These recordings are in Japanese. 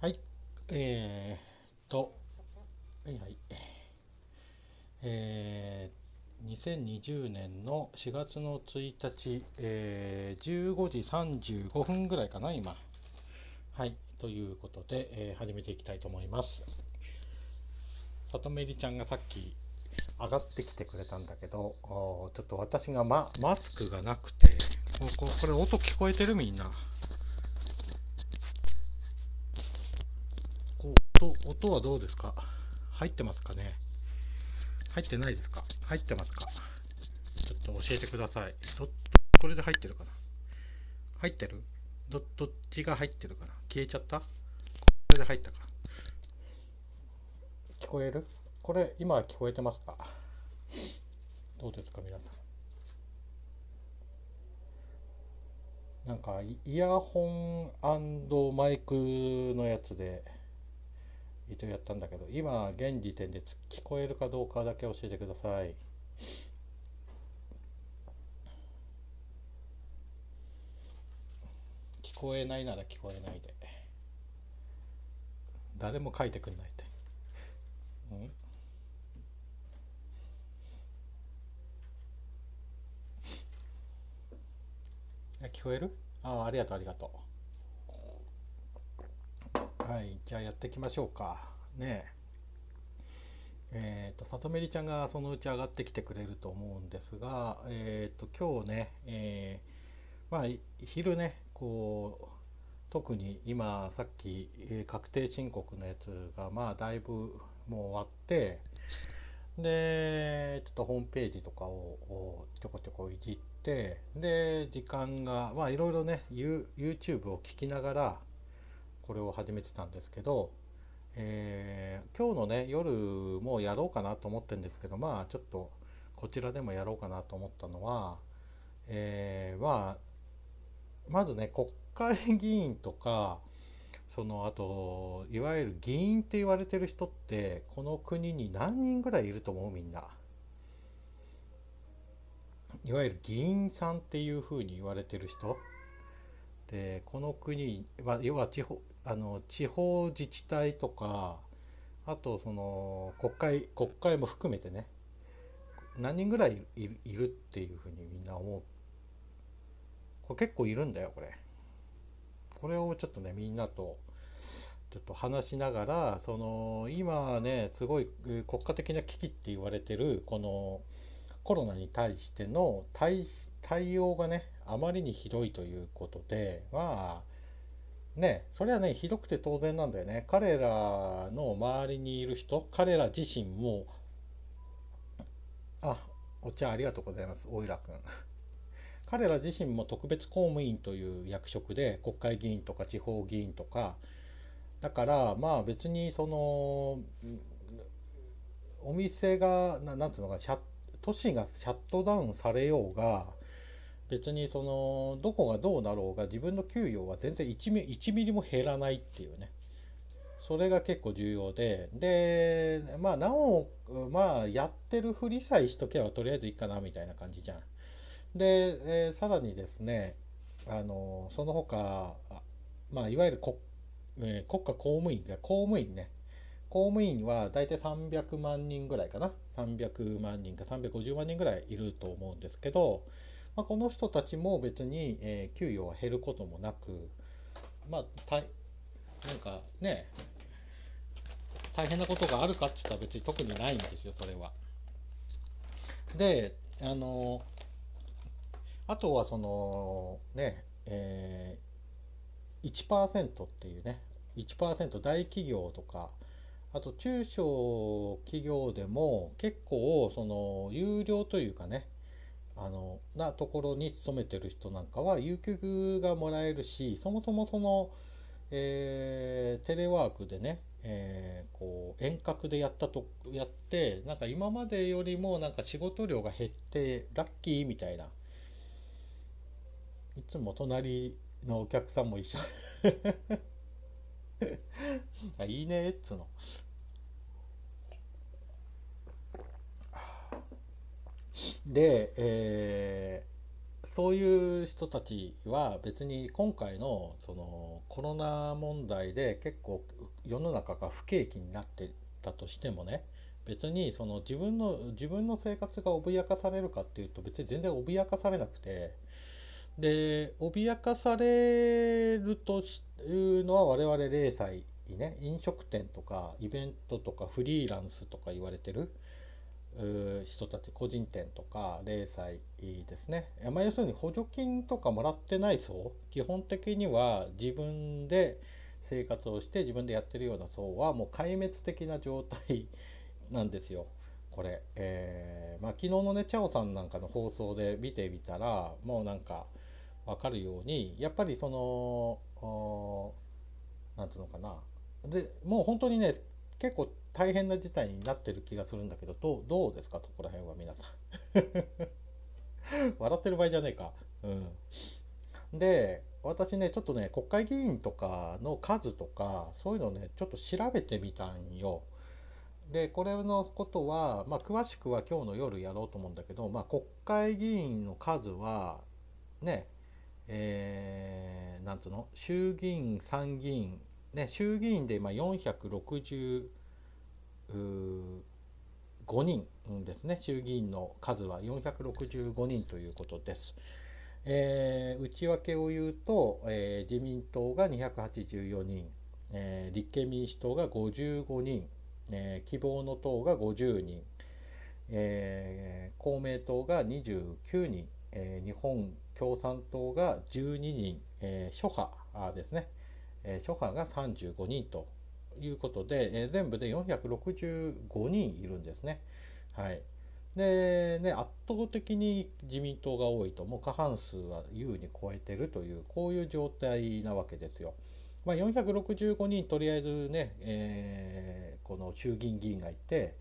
はい。えー、と、はいはい。えー、2020年の4月の1日、えー、15時35分ぐらいかな、今。はい。ということで、えー、始めていきたいと思います。さとめりちゃんがさっき上がってきてくれたんだけど、ちょっと私が、ま、マスクがなくて、ここれ音聞こえてるみんな。音、音はどうですか入ってますかね入ってないですか入ってますかちょっと教えてください。ど、これで入ってるかな入ってるど、どっちが入ってるかな消えちゃったこれで入ったか聞こえるこれ、今聞こえてますかどうですか皆さん。なんかイヤホンマイクのやつで一応やったんだけど今現時点で聞こえるかどうかだけ教えてください。聞こえないなら聞こえないで誰も書いてくんないって、うんあ聞こえるああありがとうありがとう。はいじゃあやっていきましょうかねええー、と里とめりちゃんがそのうち上がってきてくれると思うんですがえっ、ー、と今日ね、えー、まあ昼ねこう特に今さっき、え確定申告のやつがまあだいぶもう終わってでちょっとホームページとかをちょこちょこいじってで時間がまあいろいろね YouTube を聞きながらこれを始めてたんですけど、えー、今日のね夜もやろうかなと思ってるんですけどまあちょっとこちらでもやろうかなと思ったのは、えー、まあまずね国会議員とかそのあといわゆる議員って言われてる人ってこの国に何人ぐらいいると思うみんな。いわゆる議員さんっていうふうに言われてる人でこの国は要は地方あの地方自治体とかあとその国会国会も含めてね何人ぐらいいるっていうふうにみんな思うこれ結構いるんだよこれこれをちょっとねみんなとちょっと話しながらその今ねすごい国家的な危機って言われてるこのコロナに対しての対対応がねあまりにひどいということでまあね、それはね、ひどくて当然なんだよね。彼らの周りにいる人、彼ら自身も、あ、お茶ありがとうございます、大浦君。彼ら自身も特別公務員という役職で国会議員とか地方議員とかだからまあ別にそのお店が何いうのか都市がシャットダウンされようが別にそのどこがどうなろうが自分の給与は全然 1, ミ1ミリも減らないっていうねそれが結構重要ででまあなおまあやってるふりさえしとけばとりあえずいいかなみたいな感じじゃん。で、えー、さらにですねあのその他まあいわゆる国,、えー、国家公務員で公務員ね公務員は大体300万人ぐらいかな300万人か350万人ぐらいいると思うんですけどまあ、この人たちも別に、えー、給与は減ることもなく、まあ、たいなんかね大変なことがあるかって言ったら別に特にないんですよそれは。であのあとはそのねえー、1%っていうね1%大企業とかあと中小企業でも結構その有料というかねあのなところに勤めてる人なんかは有給がもらえるしそもそもその、えー、テレワークでね、えー、こう遠隔でやったとやってなんか今までよりもなんか仕事量が減ってラッキーみたいないつも隣のお客さんも一緒 いいねっつので、えー、そういう人たちは別に今回のそのコロナ問題で結構世の中が不景気になってたとしてもね別にその自分の自分の生活が脅かされるかっていうと別に全然脅かされなくてで脅かされるというのは我々0歳ね飲食店とかイベントとかフリーランスとか言われてる。人たち個人店とか零細ですね、まあ、要するに補助金とかもらってない層基本的には自分で生活をして自分でやってるような層はもう壊滅的な状態なんですよ。これ、えー、まあ、昨日のねチャオさんなんかの放送で見てみたらもうなんか分かるようにやっぱりその何て言うのかなでもう本当にね結構大変な事態になってる気がするんだけど、どうどうですか、そこら辺は皆さん。笑ってる場合じゃねえか。うん、で、私ね、ちょっとね、国会議員とかの数とか、そういうのね、ちょっと調べてみたんよ。で、これのことは、まあ、詳しくは今日の夜やろうと思うんだけど、まあ、国会議員の数は、ね、えー、なんつうの、衆議院、参議院、ね、衆議院で今460 5人ですね衆議院の数は465人ということです。えー、内訳を言うと、えー、自民党が284人、えー、立憲民主党が55人、え希望の党が50人、え公明党が29人、え日本共産党が12人、え諸派ですね、え諸派が35人ということで、えー、全部で465人いるんですね。はい、でね圧倒的に自民党が多いともう過半数は優に超えてるというこういう状態なわけですよ。まあ、465人とりあえずね、えー、この衆議院議員がいて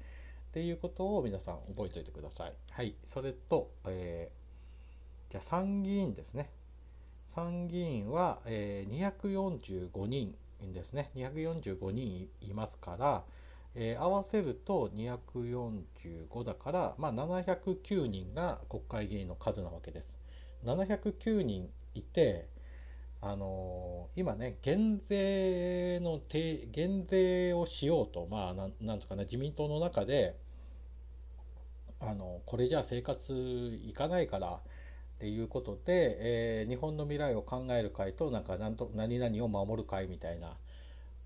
っていうことを皆さん覚えておいてください。はい、それと、えー、じゃあ参議院ですね。参議院は、えー、245人ですね245人いますから、えー、合わせると245だから、まあ、709人が国会議員の数なわけです。709人いて、あのー、今ね減税の減税をしようとまあなんなんですかね自民党の中で、あのこれじゃ生活いかないからっていうことで、えー、日本の未来を考える会となんかなんと何々を守る会みたいな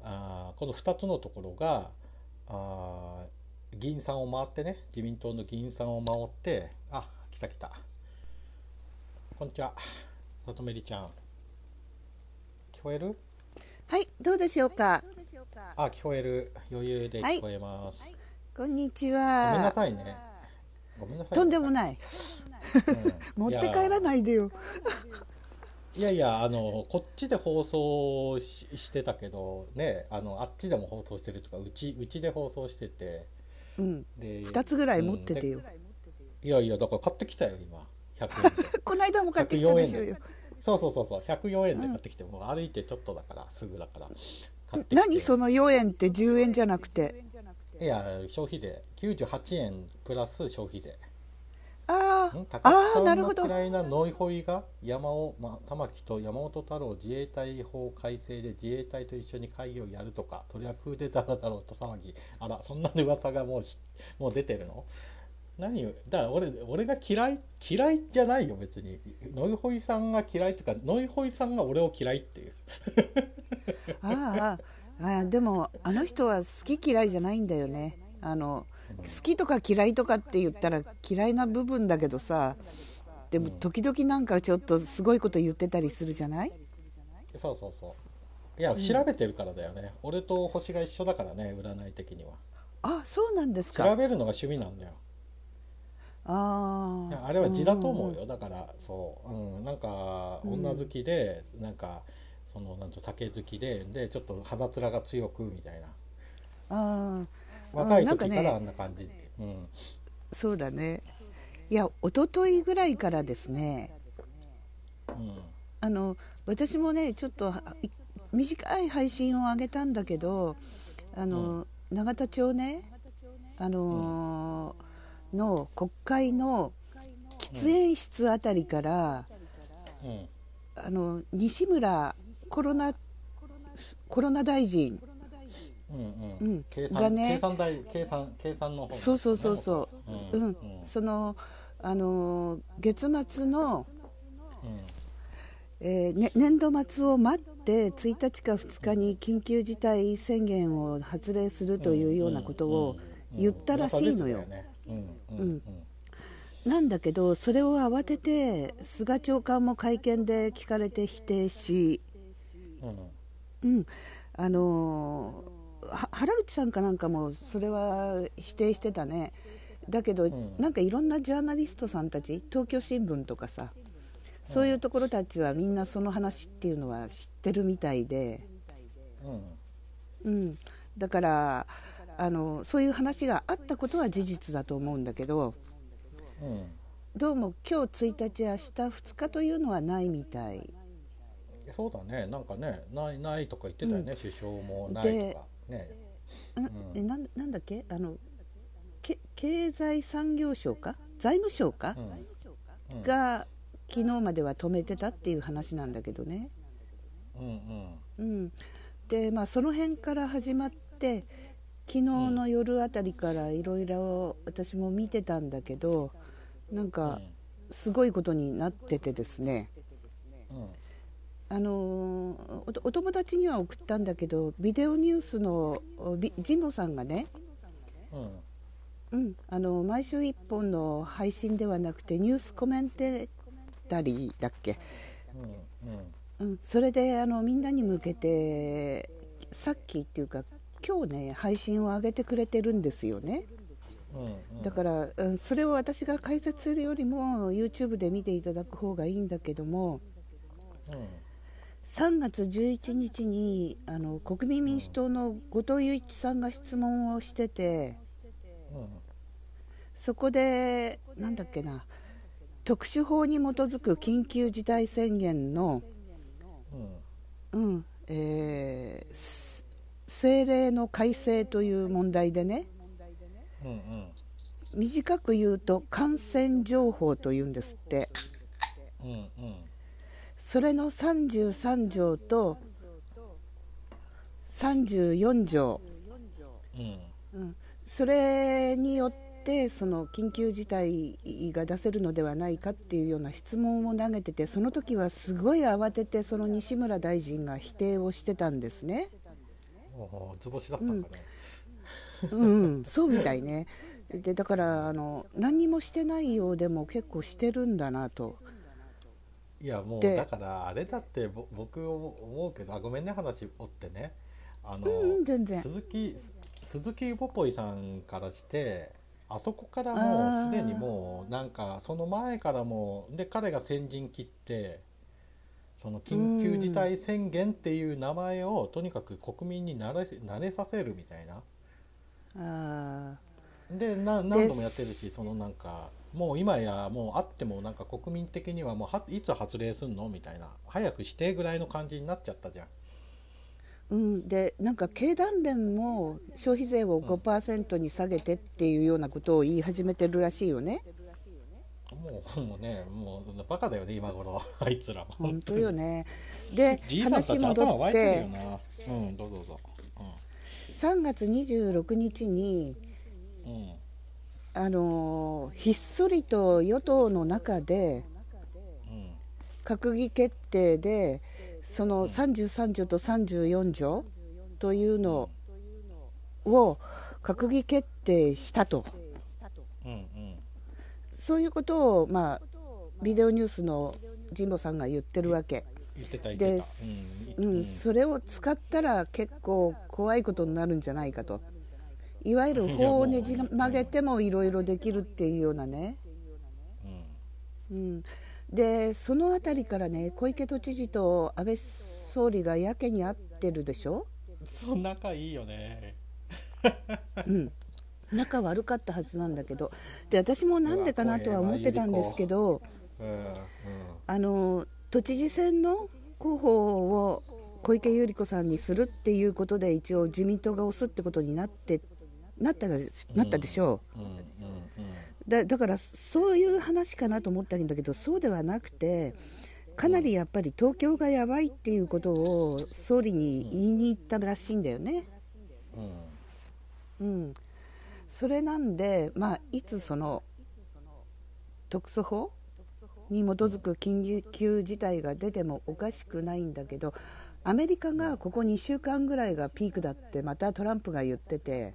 あこの2つのところがあ議員さんを回ってね自民党の議員さんを回ってあ来た来たこんにちはさとめりちゃん聞こえるはいどうでしょうか、あ聞こえる余裕で聞こえます、はい、こんにちはごめんなさいねごめんなさい、とんでもない 持って帰らないでよいやいやあのこっちで放送ししてたけどねあのあっちでも放送してるとかうちうちで放送してて、うん、で2つぐらい持っててよ、うん、いやいやだから買ってきたよ今100円で この間も買ってきたでよそうそうそうそう104円で買ってきて、うん、もう歩いてちょっとだからすぐだから何その4円って10円じゃなくていや消費で98円プラス消費であ高津さんの嫌いなノイホイが山尾、まあ、玉木と山本太郎自衛隊法改正で自衛隊と一緒に会議をやるとかそれはクーデターだろうと騒ぎあらそんなで噂がもう もう出てるの何だから俺俺が嫌い嫌いじゃないよ別にノイホイさんが嫌いっていうかノイホイさんが俺を嫌いっていう あああでもあの人は好き嫌いじゃないんだよねあの好きとか嫌いとかって言ったら嫌いな部分だけどさでも時々なんかちょっとすごいこと言ってたりするじゃないそうそうそういや調べてるからだよね、うん、俺と星が一緒だからね占い的にはあそうなんですか調べるのが趣味なんだよあああれは地だと思うよ、うん、だからそう、うん、なんか女好きで、うん、なんかそのなんと酒好きででちょっと肌面が強くみたいなああ若い時からあんな感じ、ね、うん、そうだねいや一昨日ぐらいからですね、うん、あの私もねちょっと短い配信を上げたんだけどあの、うん、永田町ねあのーうん、の国会の喫煙室あたりから、うん、あの西村コロナコロナ大臣うんうんうん、計算代計算の方、ね、そうそうそうそう、うん、うん、そのあの月末の、うん、えー、ね、年度末を待って1日か2日に緊急事態宣言を発令するというようなことを言ったらしいのよ。なんだけどそれを慌てて菅長官も会見で聞かれて否定し、うん、うん、あのー原口さんかなんかもそれは否定してたねだけど、うん、なんかいろんなジャーナリストさんたち東京新聞とかさそういうところたちはみんなその話っていうのは知ってるみたいで、うん、うん、だからあのそういう話があったことは事実だと思うんだけど、うん、どうも今日1日明日2日というのはないみたいそうだねなんかねないないとか言ってたよね、うん、首相もないとか。ねえ、なんなんだっけあのけ経済産業省か財務省か、うん、が昨日までは止めてたっていう話なんだけどね。うんうん、うん、でまあその辺から始まって昨日の夜あたりからいろいろ私も見てたんだけどなんかすごいことになっててですね、うんあのお友達には送ったんだけどビデオニュースのジ保さんがね、うん、うん、あの毎週1本の配信ではなくてニュースコメンテーターだっけ、うん、うんうん、それであのみんなに向けてさっきっていうか今日ね配信を上げてくれてるんですよね。だから、うん、それを私が解説するよりも YouTube で見ていただく方がいいんだけども、3月11日にあの国民民主党の後藤祐一さんが質問をしてて、うん、そこでなんだっけな特殊法に基づく緊急事態宣言の、うん、うん、えー、政令の改正という問題でね、うんうん、短く言うと感染情報というんですって。うんうんそれの33条と34条、うん、うん、それによってその緊急事態が出せるのではないかっていうような質問を投げててその時はすごい慌ててその西村大臣が否定をしてたんですね。図星だったかね、うん、うん、そうみたいねでだからあの何もしてないようでも結構してるんだなといやもうだからあれだって僕思うけどあごめんね話おってねあの、うん、全然鈴木鈴木ポさんからしてあそこからもうすでにもうなんかその前からもで彼が先陣切ってその緊急事態宣言っていう名前をとにかく国民に慣れ慣れさせるみたいな。あで何度もやってるしそのなんかもう今やもうあってもなんか国民的にはもうはいつ発令すんのみたいな早くしてぐらいの感じになっちゃったじゃん。うん、でなんか経団連も消費税を5%に下げてっていうようなことを言い始めてるらしいよね。もうもうねもうバカだよね今頃 あいつら本当よね で話戻って、うん、どうぞどうぞ、うん、3月26日に、うん、あのひっそりと与党の中で閣議決定でその33条と34条というのを閣議決定したと、うんうん、そういうことを、まあ、ビデオニュースの神保さんが言ってるわけ。で、うん、それを使ったら結構怖いことになるんじゃないかと。いわゆる法をねじ曲げてもいろいろできるっていうようなね、うん、でその辺りからね小池都知事と安倍総理がやけに会ってるでしょそう仲いいよねうん仲悪かったはずなんだけどで私もなんでかなとは思ってたんですけど、うんうん、あの都知事選の候補を小池百合子さんにするっていうことで一応自民党が押すってことになってなったなったでしょう、だだからそういう話かなと思ったんだけどそうではなくてかなりやっぱり東京がやばいっていうことを総理に言いに行ったらしいんだよね。うん、それなんで、まあ、いつその特措法に基づく緊急事態が出てもおかしくないんだけどアメリカがここ2週間ぐらいがピークだってまたトランプが言ってて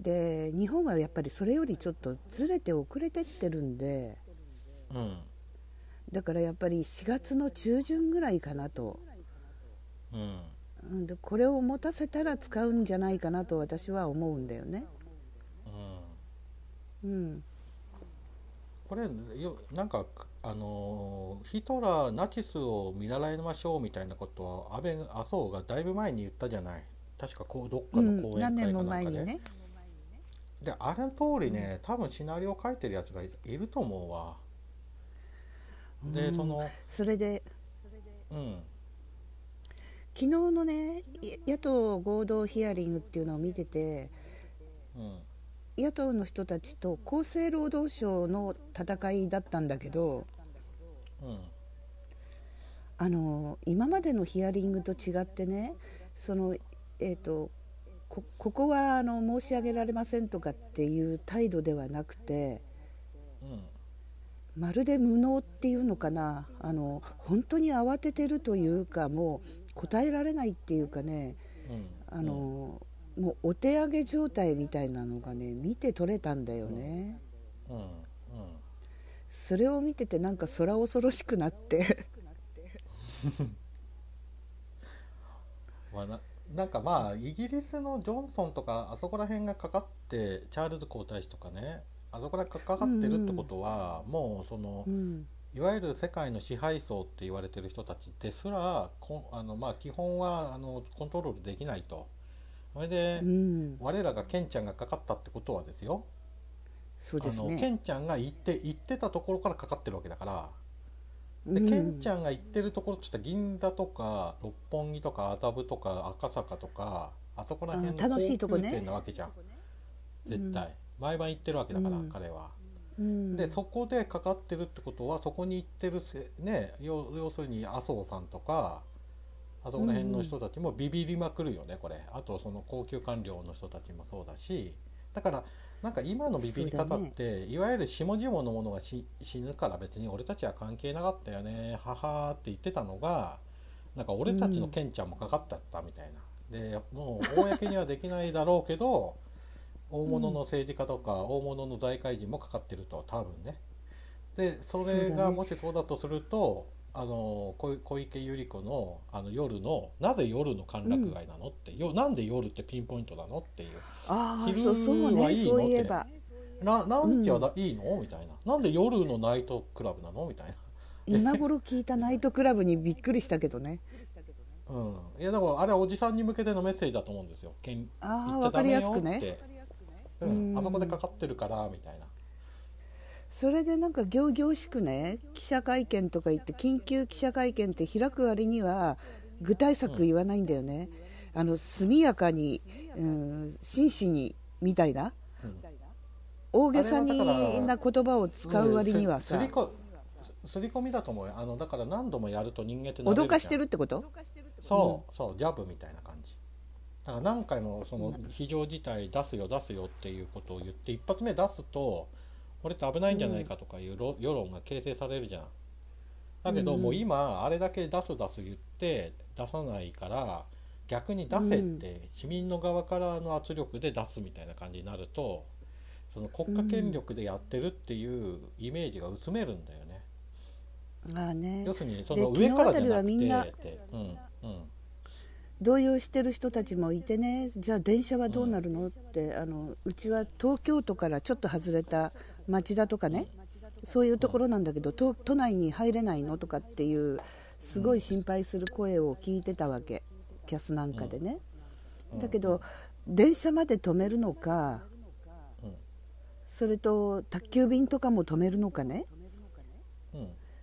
で日本はやっぱりそれよりちょっとずれて遅れてってるんで、うん、だからやっぱり4月の中旬ぐらいかなと、うん、でこれを持たせたら使うんじゃないかなと私は思うんだよね。うん、うん、これなんかあのヒトラーナチスを見習いましょうみたいなことは安倍麻生がだいぶ前に言ったじゃない。確かこうどっかの講演会かなんかで、何年も前にねであの通りね、多分シナリオ書いてるやつがいると思うわでそのそれでうん昨日のね野党合同ヒアリングっていうのを見ててうん野党の人たちと厚生労働省の戦いだったんだけどうんあの今までのヒアリングと違ってねそのえーと、ここはあの申し上げられませんとかっていう態度ではなくて、うん、まるで無能っていうのかなあの本当に慌ててるというかもう答えられないっていうかね、うん、あの、うん、もうお手上げ状態みたいなのがね見て取れたんだよね。それを見ててなんか空恐ろしくなって まあ、ななんかまあイギリスのジョンソンとかあそこら辺がかかってチャールズ皇太子とかねあそこら辺かかってるってことは、もうそのうんいわゆる世界の支配層って言われてる人たちですらこあの、まあ、基本はあのコントロールできないとそれで、うん我らがケンちゃんがかかったってことはですよそうですのケンちゃんが行って行ってたところからかかってるわけだからで、ケンちゃんが行ってるところょっと銀座とか六本木とか麻布とか赤坂とかあそこら辺の楽しいとこなわけじゃん、絶対、毎晩行ってるわけだから、彼は。でそこでかかってるってことはそこに行ってるせ、ね、要するに麻生さんとかあそこら辺の人たちもビビりまくるよね、これあとその高級官僚の人たちもそうだしだからなんか今のビビり方って、ね、いわゆる下々のものが死ぬから別に俺たちは関係なかったよねははって言ってたのがなんか俺たちのケンちゃんもかかっちゃったみたいな、うん、でもう公にはできないだろうけど 大物の政治家とか大物の財界人もかかってると多分ねでそれがもしそうだとすると、あの小池百合子のあの夜のなぜ夜の歓楽街なのって、よなんで夜ってピンポイントなのっていう昼はいいのってラランチはいいのみたいななんで夜のナイトクラブなのみたいな今頃聞いたナイトクラブにびっくりしたけどねうん、いやだからあれはおじさんに向けてのメッセージだと思うんですよ。けんああ分かりやすくね。うん、あそこでかかってるからみたいな。それでなんか仰々しくね記者会見とか言って緊急記者会見って開く割には具体策言わないんだよね、あの速やかに、うん、真摯にみたいな、うん、大げさにな言葉を使う割にはさ。刷り込みだと思うあのだから何度もやると人間って脅かしてるってことそうそうジャブみたいな感じだから何回もその非常事態出すよ出すよっていうことを言って一発目出すとこれって危ないんじゃないかとかいう世論が形成されるじゃん。だけどもう今あれだけ出す出す言って出さないから逆に出せって市民の側からの圧力で出すみたいな感じになるとその国家権力でやってるっていうイメージが薄めるんだよね。ああね、要するにその上からじゃなくてうんなん、動揺してる人たちもいてねじゃあ電車はどうなるの、うん、ってあのうちは東京都からちょっと外れた町田とかねそういうところなんだけど都内に入れないのとかっていうすごい心配する声を聞いてたわけキャスなんかでね。だけど電車まで止めるのかそれと宅急便とかも止めるのかね、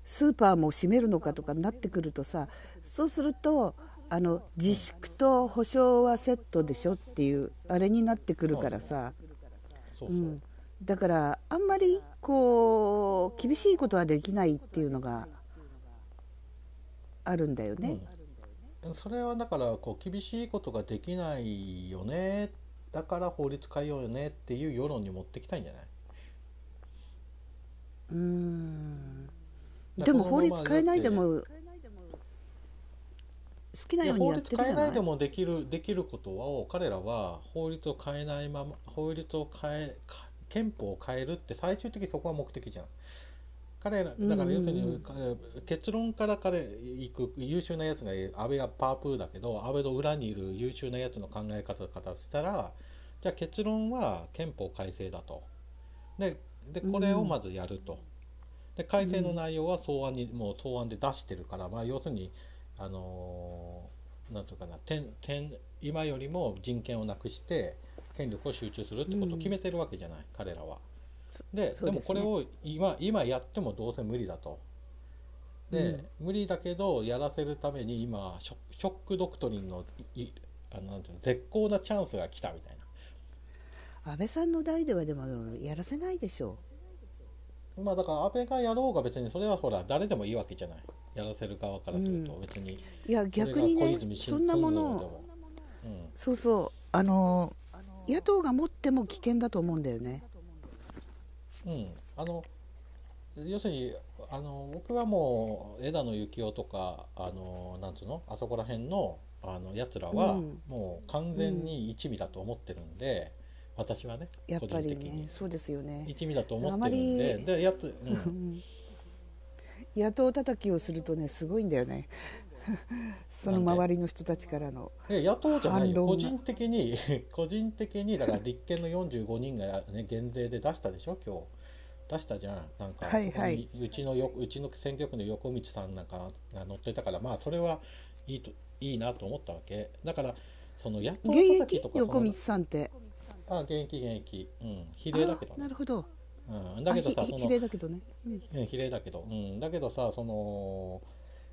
スーパーも閉めるのかとかになってくるとさそうするとあの自粛と保証はセットでしょっていうあれになってくるからさ。うんだからあんまりこう厳しいことはできないっていうのがあるんだよね。うん、それはだからこう厳しいことができないよねだから法律変えようよねっていう世論に持ってきたいんじゃないうんでも法律変えないでも好きなようにやってるじゃない法律変えないでもできるできることを彼らは法律を変えないまま法律を変え憲法を変えるって最終的にそこが目的じゃん。彼らだから要するに結論から彼行く優秀なやつが安倍はパープーだけど安倍の裏にいる優秀なやつの考え方からしたらじゃあ結論は憲法改正だと。ででこれをまずやると。で改正の内容は草案にもう草案で出してるから、まあ、要するにあのー、なんうかな今よりも人権をなくして権力を集中するってことを決めてるわけじゃない、うん、彼らは。で、ね、でもこれを今今やってもどうせ無理だと。で、うん、無理だけどやらせるために今ショック・ドクトリンのいあのなんていうの絶好なチャンスが来たみたいな安倍さんの代ではでもやらせないでしょうまあだから安倍がやろうが別にそれはほら誰でもいいわけじゃないやらせる側からすると別に、うん、いや逆にねそんなものを、うん、そうそうあのー野党が持っても危険だと思うんだよね。うん、あの要するにあの僕はもう枝野幸男とかあのなんつうのあそこら辺のあのやつらは、もう完全に一味だと思ってるんで。うん私はねやっぱりねそうですよね一味だと思ってるんででやつ、うん、野党叩きをするとねすごいんだよね その周りの人たちからの野党じゃない個人的に 個人的にだから立憲の45人が、ね、減税で出したでしょ今日出したじゃんなんか、はいはい、うちのようちの選挙区の横道さんなんかが乗ってたからまあそれはいいといいなと思ったわけだからその野党叩きとか横道さんってあ現役現役うん比例だけど、ね、なるほどうん、だけどさ、その比例だけどね。うん、比例だけど、うん、だけどさ、その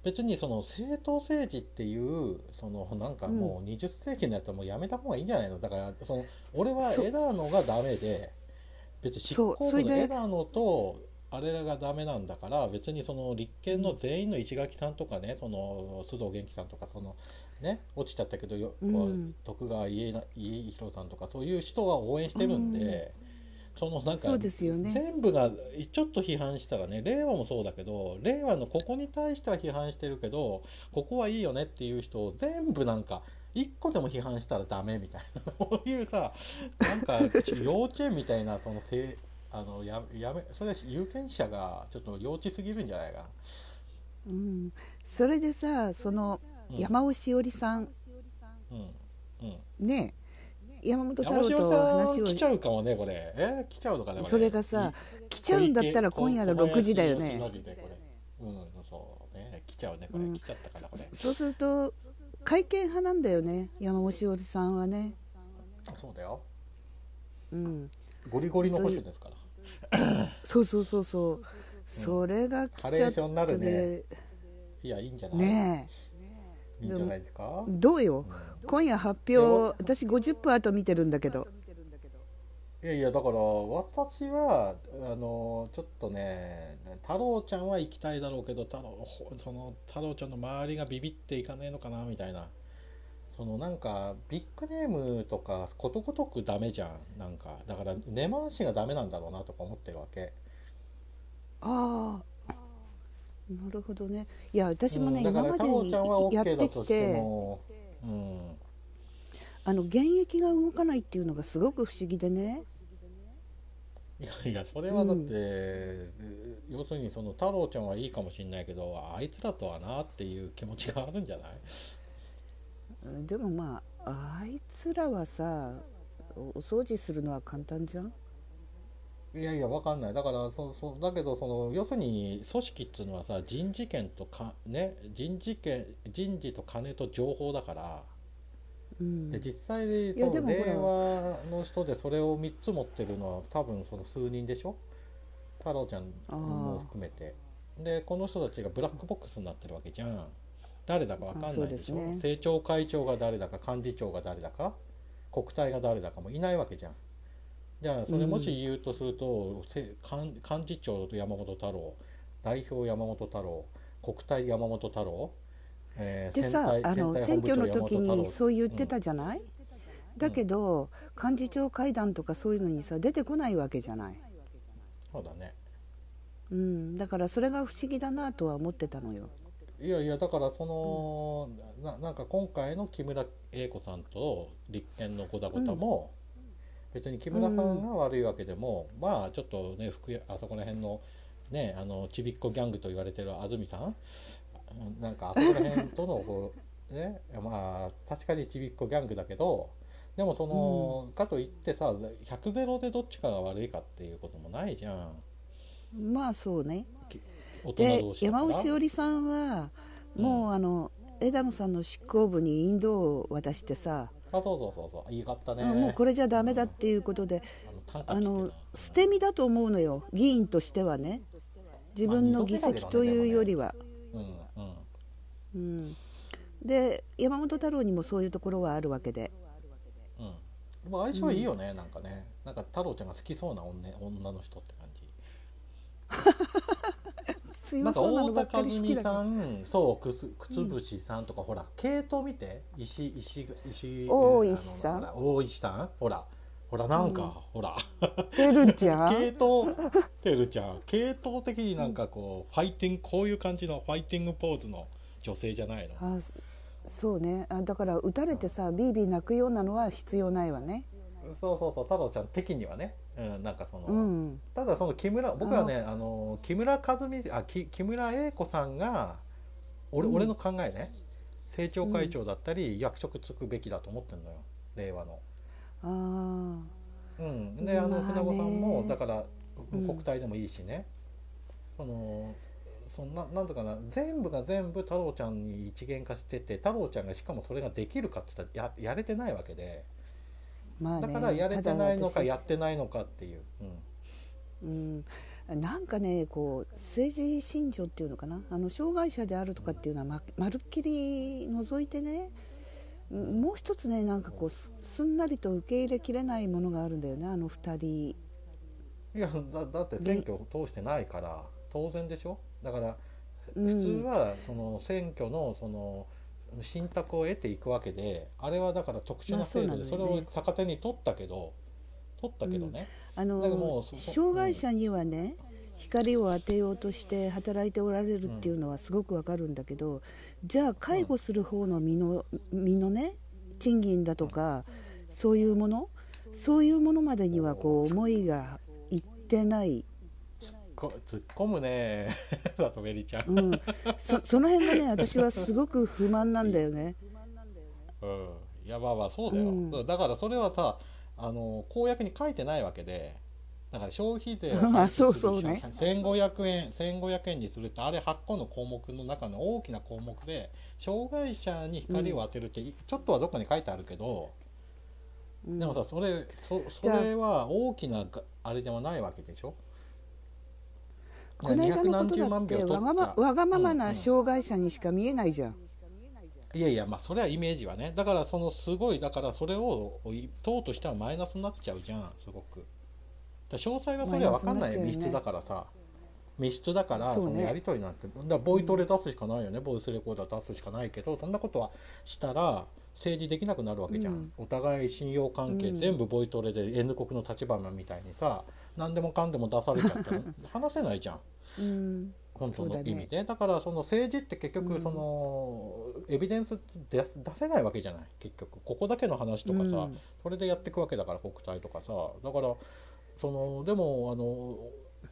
別にその政党政治っていうそのなんかもう20世紀のやつはもうやめた方がいいんじゃないのだからその俺はエラーがダメで別に執行部のエラーとあれらがダメなんだから別にその立憲の全員の石垣さんとかねその須藤元気さんとかそのね落ちちゃったけどよ、徳川家家広さんとかそういう人は応援してるんで。うんそのなんかそうですよ、ね、全部がちょっと批判したらね令和もそうだけど令和のここに対しては批判してるけどここはいいよねっていう人を全部なんか一個でも批判したらダメみたいなそ ういうさなんか幼稚園みたいなそのせあのややめそれ有権者がちょっと幼稚すぎるんじゃないかな。うん、それでさその、山尾しおりさん、うんうん、ね山本太郎と話を来ちゃうかもねこれえ来ちゃうのかねそれがさ来ちゃうんだったら今夜の六時だよねうんそうね来ちゃうねこれ、うん、来ちゃったからこれそうすると会見派なんだよね山本しおりさんはねそうだようんゴリゴリの保守ですからそうそうそうそう、うん、それが来ちゃって、ね、いやいいんじゃないねえいいじゃないですかどうよ、今夜発表私50分後見てるんだけどいやいやだから私はあのちょっとね太郎ちゃんは行きたいだろうけど太郎その太郎ちゃんの周りがビビっていかねえのかなみたいなそのなんかビッグネームとかことごとくダメじゃんなんかだから根回しがダメなんだろうなとか思ってるわけああなるほどねいや私もね、うん、今までにやってきて、うん、あの現役が動かないっていうのがすごく不思議でねいやいやそれはだって、うん、要するにその太郎ちゃんはいいかもしれないけどあいつらとはなっていう気持ちがあるんじゃないでもまああいつらはさお掃除するのは簡単じゃんいやいや分かんないだからそうそうだけどその要するに組織っていうのはさ人事権とかね人事権人事と金と情報だから、うん、で実際にその令和の人でそれを3つ持ってるのは多分その数人でしょ太郎ちゃんも含めてでこの人たちがブラックボックスになってるわけじゃん誰だか分かんないでしょ、ね、政調会長が誰だか幹事長が誰だか国体が誰だかもいないわけじゃん。じゃあそれもし言うとすると、幹事長と山本太郎代表山本太郎国体山本太郎、えー、でさあの選挙の時にそう言ってたじゃない、うん、だけど、うん、幹事長会談とかそういうのにさ出てこないわけじゃないそうだねうん、だからそれが不思議だなとは思ってたのよ。いやいやだからその、うん、ななんか今回の木村英子さんと立憲のごだごたも、別に木村さんが悪いわけでも、うん、まあちょっとね福あそこら辺のねあのちびっこギャングと言われてる安住さんなんかあそこら辺とのこう ねまあ確かにちびっこギャングだけどでもその、うん、かといってさ100ゼロでどっちかが悪いかっていうこともないじゃん。まあそうね。で山尾しおりさんはもう、うん、あの枝野さんの執行部に引導を渡してさそうそうそうそう言いったねもうこれじゃダメだっていうことで、あの捨て身だと思うのよ議員としてはね自分の議席というよりは、うん、で山本太郎にもそういうところはあるわけで、うん、相性いいよね、なんかねなんか太郎ちゃんが好きそうな女女の人って感じ 強そうなのばっかり好きだからそうくすくつぶしさんとか、ほら系統見て石石石大石さん大石さんほらほらなんか、うん、ほらてるちゃん系統てるちゃん系統的になんかこう、うん、ファイティングこういう感じのファイティングポーズの女性じゃないのあそうねあだから打たれてさ、うん、ビービー泣くようなのは必要ないわねそうそうそう太郎ちゃん的にはねうん、なんかその、うん、ただその木村僕はねあの木村和美あ木村英子さんが俺,、俺の考えね政調会長だったり、役職つくべきだと思ってるのよ令和の。あうん、であの船子さんもだから国体でもいいしね、そのそんななんとかな全部が全部太郎ちゃんに一元化してて太郎ちゃんがしかもそれができるかっつったらややれてないわけで。まあ、ね、だからやれてないのかやってないのかっていう。うん、うん、なんかねこう政治信条っていうのかなあの障害者であるとかっていうのはままるっきり除いてねもう一つねなんかこうすんなりと受け入れきれないものがあるんだよねあの2人いやだだって選挙を通してないから当然でしょだから普通はその選挙のその、うん信託を得ていくわけであれはだから特殊な制度でそれを逆手に取ったけど、取ったけどね、うん、あの障害者にはね、光を当てようとして働いておられるっていうのはすごくわかるんだけど、じゃあ介護する方の身の身のね賃金だとかそういうものそういうものまでにはこう思いがいってないこ突っ込むね 里メリちゃん、うん、そその辺がね私はすごく不満なんだよね。うん、いやまあまあそうだよ、うん、だからそれはさあの公約に書いてないわけでだから消費税を そうそうね1500円1500円にするってあれ8個の項目の中の大きな項目で障害者に光を当てるって、うん、ちょっとはどっかに書いてあるけど、でもさそれそそれは大きなあれでもないわけでしょこの間のことだってわがまわがままな障害者にしか見えないじゃん。うんうん、いやいやまあそれはイメージはねだからそのすごいだからそれを党としてはマイナスになっちゃうじゃんすごく詳細はそれは分かんない、ね、密室だからさ密室だからそのやり取りなんて、ね、だボイトレ出すしかないよね、うん、ボイスレコーダー出すしかないけどそんなことはしたら政治できなくなるわけじゃん、うん、お互い信用関係、全部ボイトレで N 国の立場みたいにさ、うん何でもかんでも出されちゃったら 話せないじゃん。うん本当の意味でだ、ね,、からその政治って結局その、エビデンス出せないわけじゃない結局ここだけの話とかさ、うん、それでやっていくわけだから国体とかさだからそのでもあの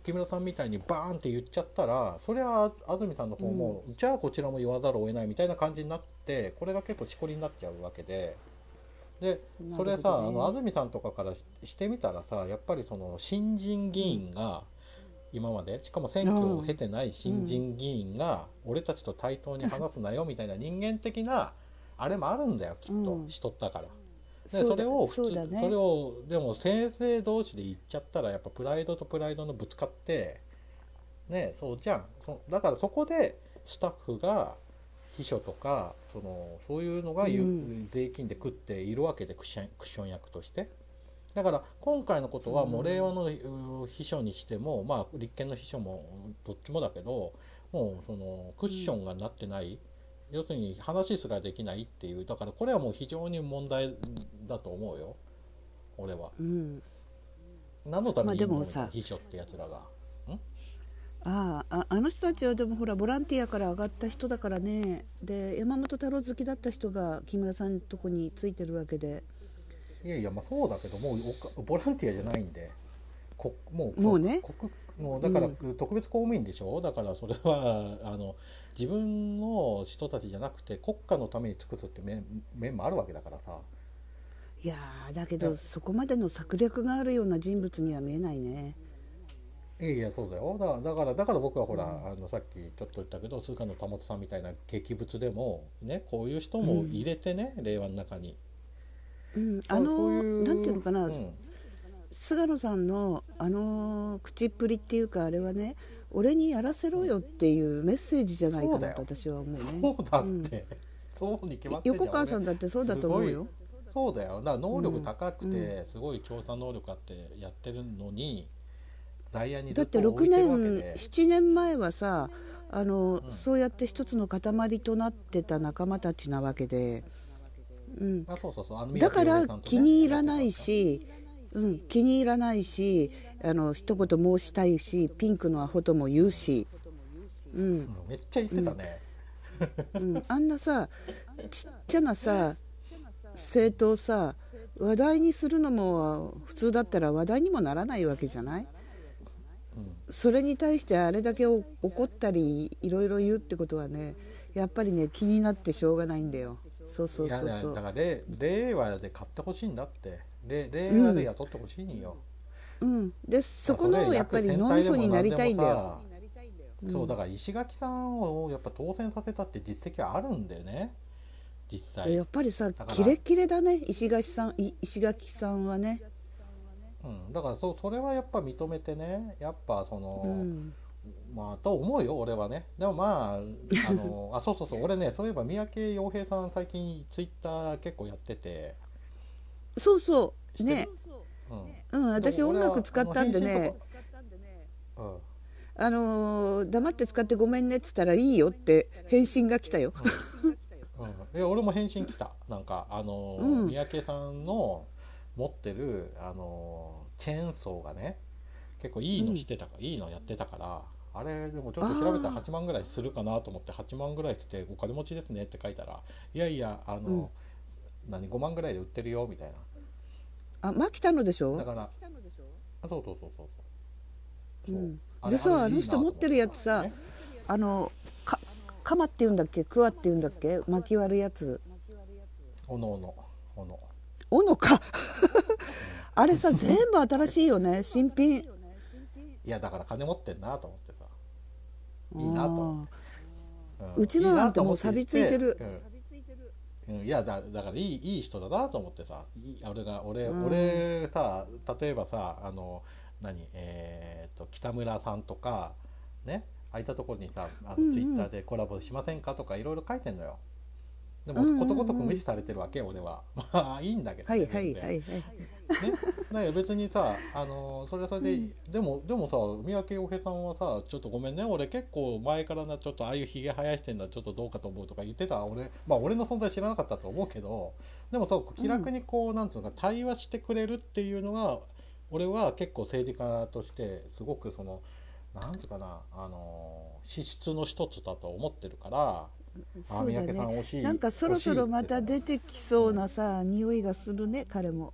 木村さんみたいにバーンって言っちゃったらそれは安住さんの方も、うん、じゃあこちらも言わざるを得ないみたいな感じになってこれが結構しこりになっちゃうわけででそれさ、ね、あの安住さんとかからしてみたらさやっぱりその新人議員が今までしかも選挙を経てない新人議員が俺たちと対等に話すなよみたいな人間的なあれもあるんだよきっと、しとったから。でそれを普通そ,、ね、それをでも先生同士で言っちゃったらやっぱプライドとプライドのぶつかってねそうじゃんそだからそこでスタッフが秘書とかそのそういうのが、うん、税金で食っているわけでクッションクッション役として。だから今回のことはもう令和の秘書にしても、まあ、立憲の秘書もどっちもだけどもうそのクッションがなってない、うん、要するに話すらできないっていうだからこれはもう非常に問題だと思うよ俺は。うん、何のために秘書ってやつらが。あああの人たちはでもほらボランティアから上がった人だからねで山本太郎好きだった人が木村さんのとこについてるわけでいやいやまあそうだけどもうボランティアじゃないんでこもうもうねもうだから、特別公務員でしょ、うん、だからそれは あの自分の人たちじゃなくて国家のために尽くすって面面もあるわけだからさいやだけどそこまでの策略があるような人物には見えないね。いやいやそうだよだだからだから僕はほら、あのさっきちょっと言ったけど通貨の保さんみたいな劇物でも、ね、こういう人も入れてね、令和の中に。うん、あのなんていうのかな、うん、菅野さんのあの口っぷりっていうかあれはね俺にやらせろよっていうメッセージじゃないかなと私は思うね。そうだって、そうに決まって横川さんだってそうだと思うよ。そうだよだから能力高くて、すごい調査能力あってやってるのに。だって6年7年前はさあの、うん、そうやって一つの塊となってた仲間たちなわけで、うんだから気に入らないし、うん、気に入らないしあの一言申したいしピンクのアホとも言うし、うん、めっちゃ言ってたね、うん、あんなさちっちゃなさ政党さ話題にするのも普通だったら話題にもならないわけじゃないそれに対してあれだけ怒ったりいろいろ言うってことはねやっぱりね気になってしょうがないんだよそうそうそうそうだから令和で買ってほしいんだって令和で雇ってほしいんよ、うん、うん、でそこのやっぱり脳みそになりたいんだよそうだから石垣さんをやっぱ当選させたって実績はあるんだよね実際やっぱりさキレッキレだね石垣さん石垣さんはねうん、だからそそれはやっぱ認めてねやっぱその、うんまあと思うよ俺はねでもまああの あそうそうそう俺ねそういえば三宅洋平さん最近ツイッター結構やっててそうそうねうん、うん、私音楽使ったんでねあの黙って使ってごめんねっつったらいいよって返信が来たよ、うん、うん、いや俺も返信来たなんかあのうん、三宅さんの持ってるあのチェーンソーがね結構いいのしてたか、いいのやってたからあれでもちょっと調べたら8万ぐらいするかなと思って8万ぐらいしてお金持ちですねって書いたらいやいやあの、何5万ぐらいで売ってるよみたいなあ牧田のでしょだからあそうそうそうそうそう、うん、でさあの人持ってるやつさ、ね、あのか鎌っていうんだっけクワっていうんだっけ巻き割るやつおのおのおの斧かあれさ 全部新しいよね新品いやだから金持ってんなと思ってさいいなと、うん、うちのなんてもう錆びついてる、うん、いやだだからいいいい人だなと思ってさ俺が俺、うん、俺さ例えばさあの何えー、っと北村さんとかね空いたところにさあのツイッターでコラボしませんかとかいろいろ書いてんのよ。うんうんでもことごとく無視されてるわけ、俺はまあいいんだけど、ね、はいはいはいはいね、だ別にさあのそれはそれで、うん、でもでもさ三宅洋平さんはさちょっとごめんね俺結構前からなちょっとああいうひげ生やしてんはちょっとどうかと思うとか言ってた俺まあ俺の存在知らなかったと思うけどでも多分気楽にこう、うん、なんつうのか対話してくれるっていうのが俺は結構政治家としてすごくそのなんつうかなあの資質の一つだと思ってるから。そうだねなんかそろそろまた出てきそうなさ、うん、匂いがするね彼も、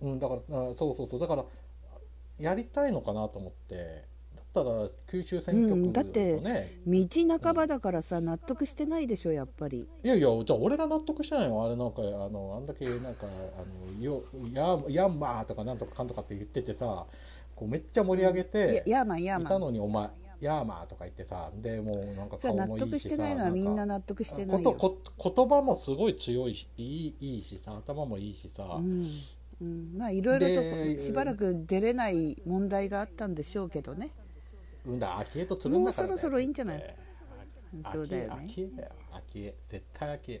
うん、だからそうそうそうだからやりたいのかなと思ってだったら九州選挙区、ねうん、だって道半ばだからさ、うん、納得してないでしょやっぱりいやいやじゃあ俺が納得してないよあれなんかあのあんだけなんかあのよヤヤンマーとかなんとかかんとかって言っててさこうめっちゃ盛り上げて、うん、ヤーマンヤーマンいたのにお前ヤーマーとか言ってさでもうなんか顔も納得してないのはみんな納得してない言葉もすごい強いしいいいいしさ頭もいいしさ、うんうん、まあいろいろとしばらく出れない問題があったんでしょうけどねうんだ昭恵とつるんだから、ね、もうそろそろいいんじゃない、そうだよね昭恵絶対昭恵、うん、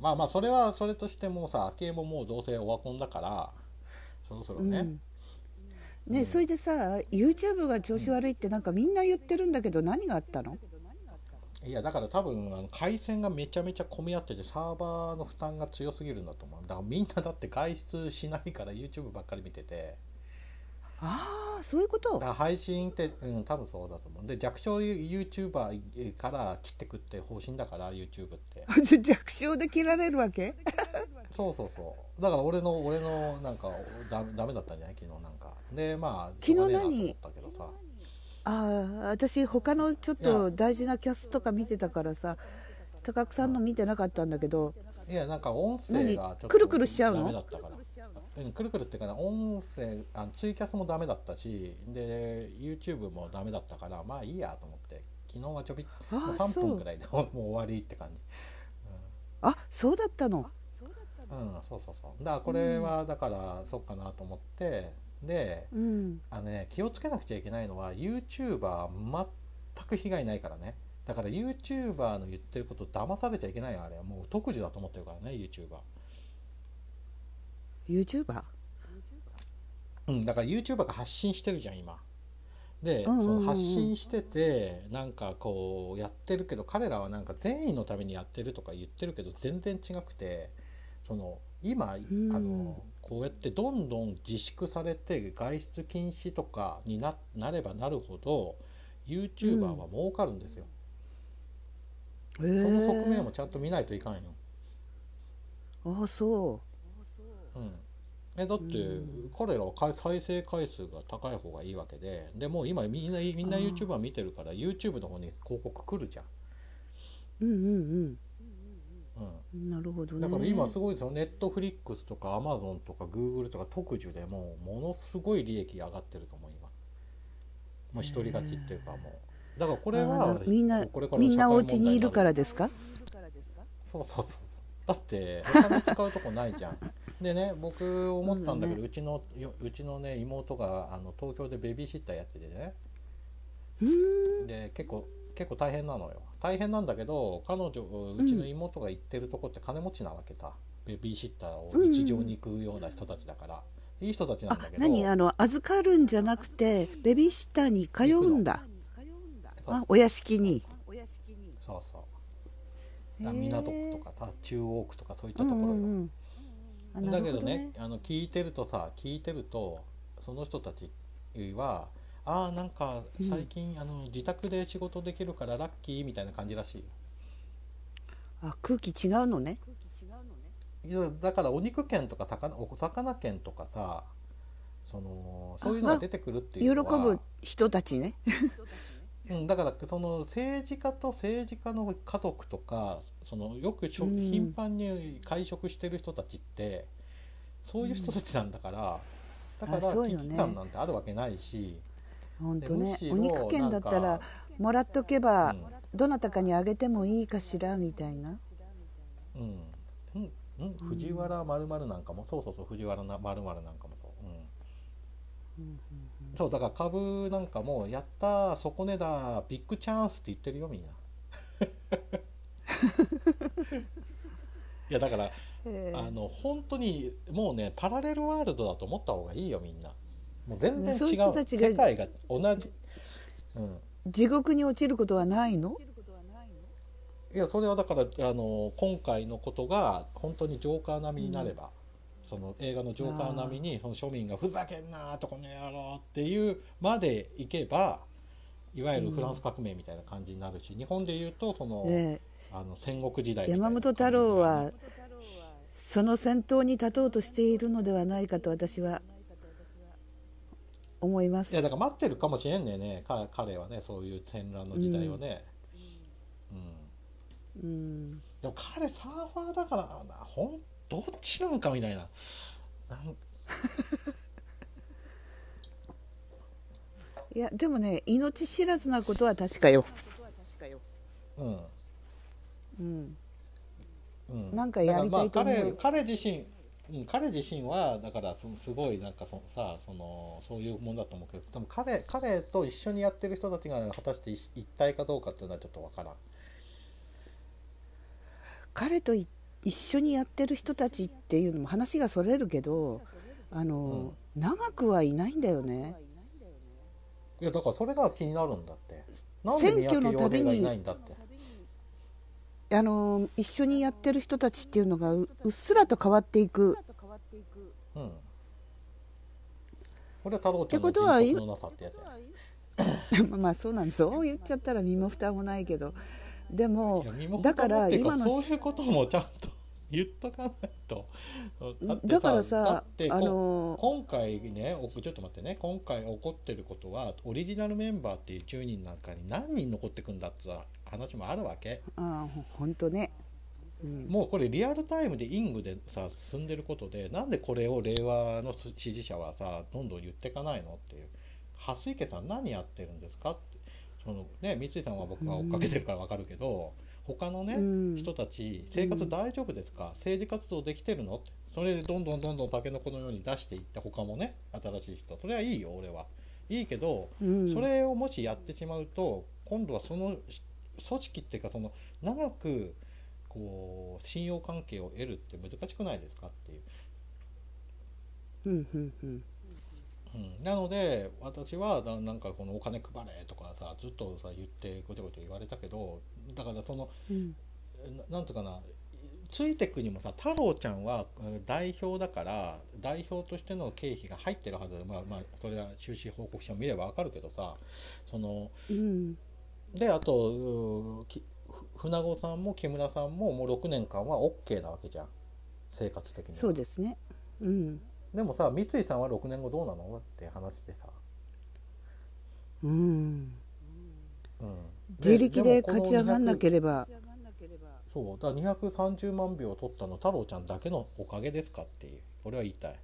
まあまあそれはそれとしてもさ昭恵ももうどうせオワコンだからそろそろね、うんね、それでさ YouTube が調子悪いってなんかみんな言ってるんだけど何があったのいやだから多分あの回線がめちゃめちゃ混み合っててサーバーの負担が強すぎるんだと思うだからみんなだって外出しないから YouTube ばっかり見ててああそういうこと配信って、うん、多分そうだと思うで弱小 YouTuber から切ってくって方針だから YouTube って 弱小で切られるわけ そうそうそうだから俺の俺のなんかだダメだったんじゃない昨日なんかでまあ昨日何ああ私他のちょっと大事なキャスとか見てたからさ高久さんの見てなかったんだけどいやなんか音声がくるくるしちゃうのダメだったからくるくるっていうかな音声あのツイキャスもダメだったしで YouTube もダメだったからまあいいやと思って昨日はちょびっと3分くらいでもう終わりって感じ、うん、あそうだったのうん、そうそうそうだからこれはだから、そっかなと思ってで、うん、あのね気をつけなくちゃいけないのは YouTuber 全く被害ないからねだから YouTuber の言ってること騙されちゃいけないよあれはもう特需だと思ってるからね YouTuber。YouTuber? うんだから YouTuber が発信してるじゃん今で、その発信しててなんかこうやってるけど彼らはなんか善意のためにやってるとか言ってるけど全然違くてその今、んあのこうやってどんどん自粛されて外出禁止とかにななればなるほど YouTuber は儲かるんですよ、えその側面もちゃんと見ないといかんよ。ああそううん、えだって彼らは再生回数が高い方がいいわけででもう今みんなみんな YouTuber 見てるから YouTube の方に広告来るじゃん。うんうんうんうん、なるほど、ね、だから今すごいですよネットフリックスとかアマゾンとかグーグルとか特需でもうものすごい利益上がってると思う今もう一人勝ちっていうかもうだからこれはみんなこれみんなお家にいるからですかそうそうそうだってお金使うとこないじゃんでね僕思ったんだけど、うちのうちのね妹があの東京でベビーシッターやっててねで結構結構大変なのよ大変なんだけど彼女うちの妹が行ってるとこって金持ちなわけだ、ベビーシッターを日常に行くような人たちだから、いい人たちなんだけど何あの預かるんじゃなくてベビーシッターに通うんだあお屋敷にそうそう港区とかさ中央区とかそういったところよ、だけどね、あの聞いてるとさ聞いてるとその人たちはああなんか最近、うん、あの自宅で仕事できるからラッキーみたいな感じらしいあ空気違うのね。だからお肉券とか魚お魚券とかさそのそういうのが出てくるっていう喜ぶ人たちね。うん、だからその政治家と政治家の家族とかそのよくうん、頻繁に会食してる人たちってそういう人たちなんだから、うん、だから危機感なんてあるわけないし。本当ね、お肉券だったらもらっとけば、どなたかにあげてもいいかしらみたいな、うん、うんうん藤原まるなんかも、そうそうそう藤原まるなんかもそう、うん、うんうん、そうだから株なんかもやった底値だビッグチャンスって言ってるよみんないやだから、えーあの本当にもうねパラレルワールドだと思った方がいいよみんなもう全然違ううう世界が同じ、うん、地獄に落ちることはないのいやそれはだからあの今回のことが本当にジョーカー並みになれば、その映画のジョーカー並みにその庶民が「ふざけんな!」とこの野郎っていうまでいけばいわゆるフランス革命みたいな感じになるし、日本でいうとその、あの戦国時代山本太郎はその先頭に立とうとしているのではないかと私は思いますいやだから待ってるかもしれんねね彼はねそういう戦乱の時代をね、うん、うん、でも彼サーファーだからなほんどっちなんかみたいななん いやでもね命知らずなことは確かよ。うんうん、うん、なんかやりたいと思う、彼自身うん、彼自身はだからそのすごいなんかそのさそのそういうもんだと思うけどでも彼彼と一緒にやってる人たちが果たして一体かどうかっていうのはちょっと分からん彼と一緒にやってる人たちっていうのも話がそれるけどあの、うん、長くはいないんだよねいやだからそれが気になるんだって選挙のたびにあの一緒にやってる人たちっていうのがうっすらと変わっていく。うん、これは太郎ちゃんの人格のなさってやつや まあそうなんですそう言っちゃったら身も蓋もないけどでもだから今のそういうこともちゃんと言っとかないとだからさあの今回ねちょっと待ってね今回起こってることはオリジナルメンバーっていう10人なんかに何人残ってくんだっつ話もあるわけ。本当ね、うん、もうこれリアルタイムでイングでさ進んでることでなんでこれを令和の支持者はさどんどん言ってかないのっていう蓮池さん何やってるんですかってその、ね、三井さんは僕が追っかけてるから分かるけど、うん、他のね、うん、人たち生活大丈夫ですか、政治活動できてるのってそれでどんどんどんどんたけのこのように出していって他もね新しい人それはいいよ俺は。いいけど、それをもしやってしまうと今度はその組織っていうかその長くこう信用関係を得るって難しくないですかっていう。うんんん、ん、なので私はななんかこのお金配れとかさずっとさ言ってごちゃごちゃ言われたけどだからその、うん、なんとかなついてくにもさ太郎ちゃんは代表だから代表としての経費が入ってるはずまあまあそれは収支報告書を見ればわかるけどさその、うん、であと船子さんも木村さんももう6年間は OK なわけじゃん生活的にそうですねうんでもさ三井さんは6年後どうなのって話でさうん、うん、自力で勝ち上がんなければそうだから230万票を取ったの太郎ちゃんだけのおかげですかっていう俺は言いたい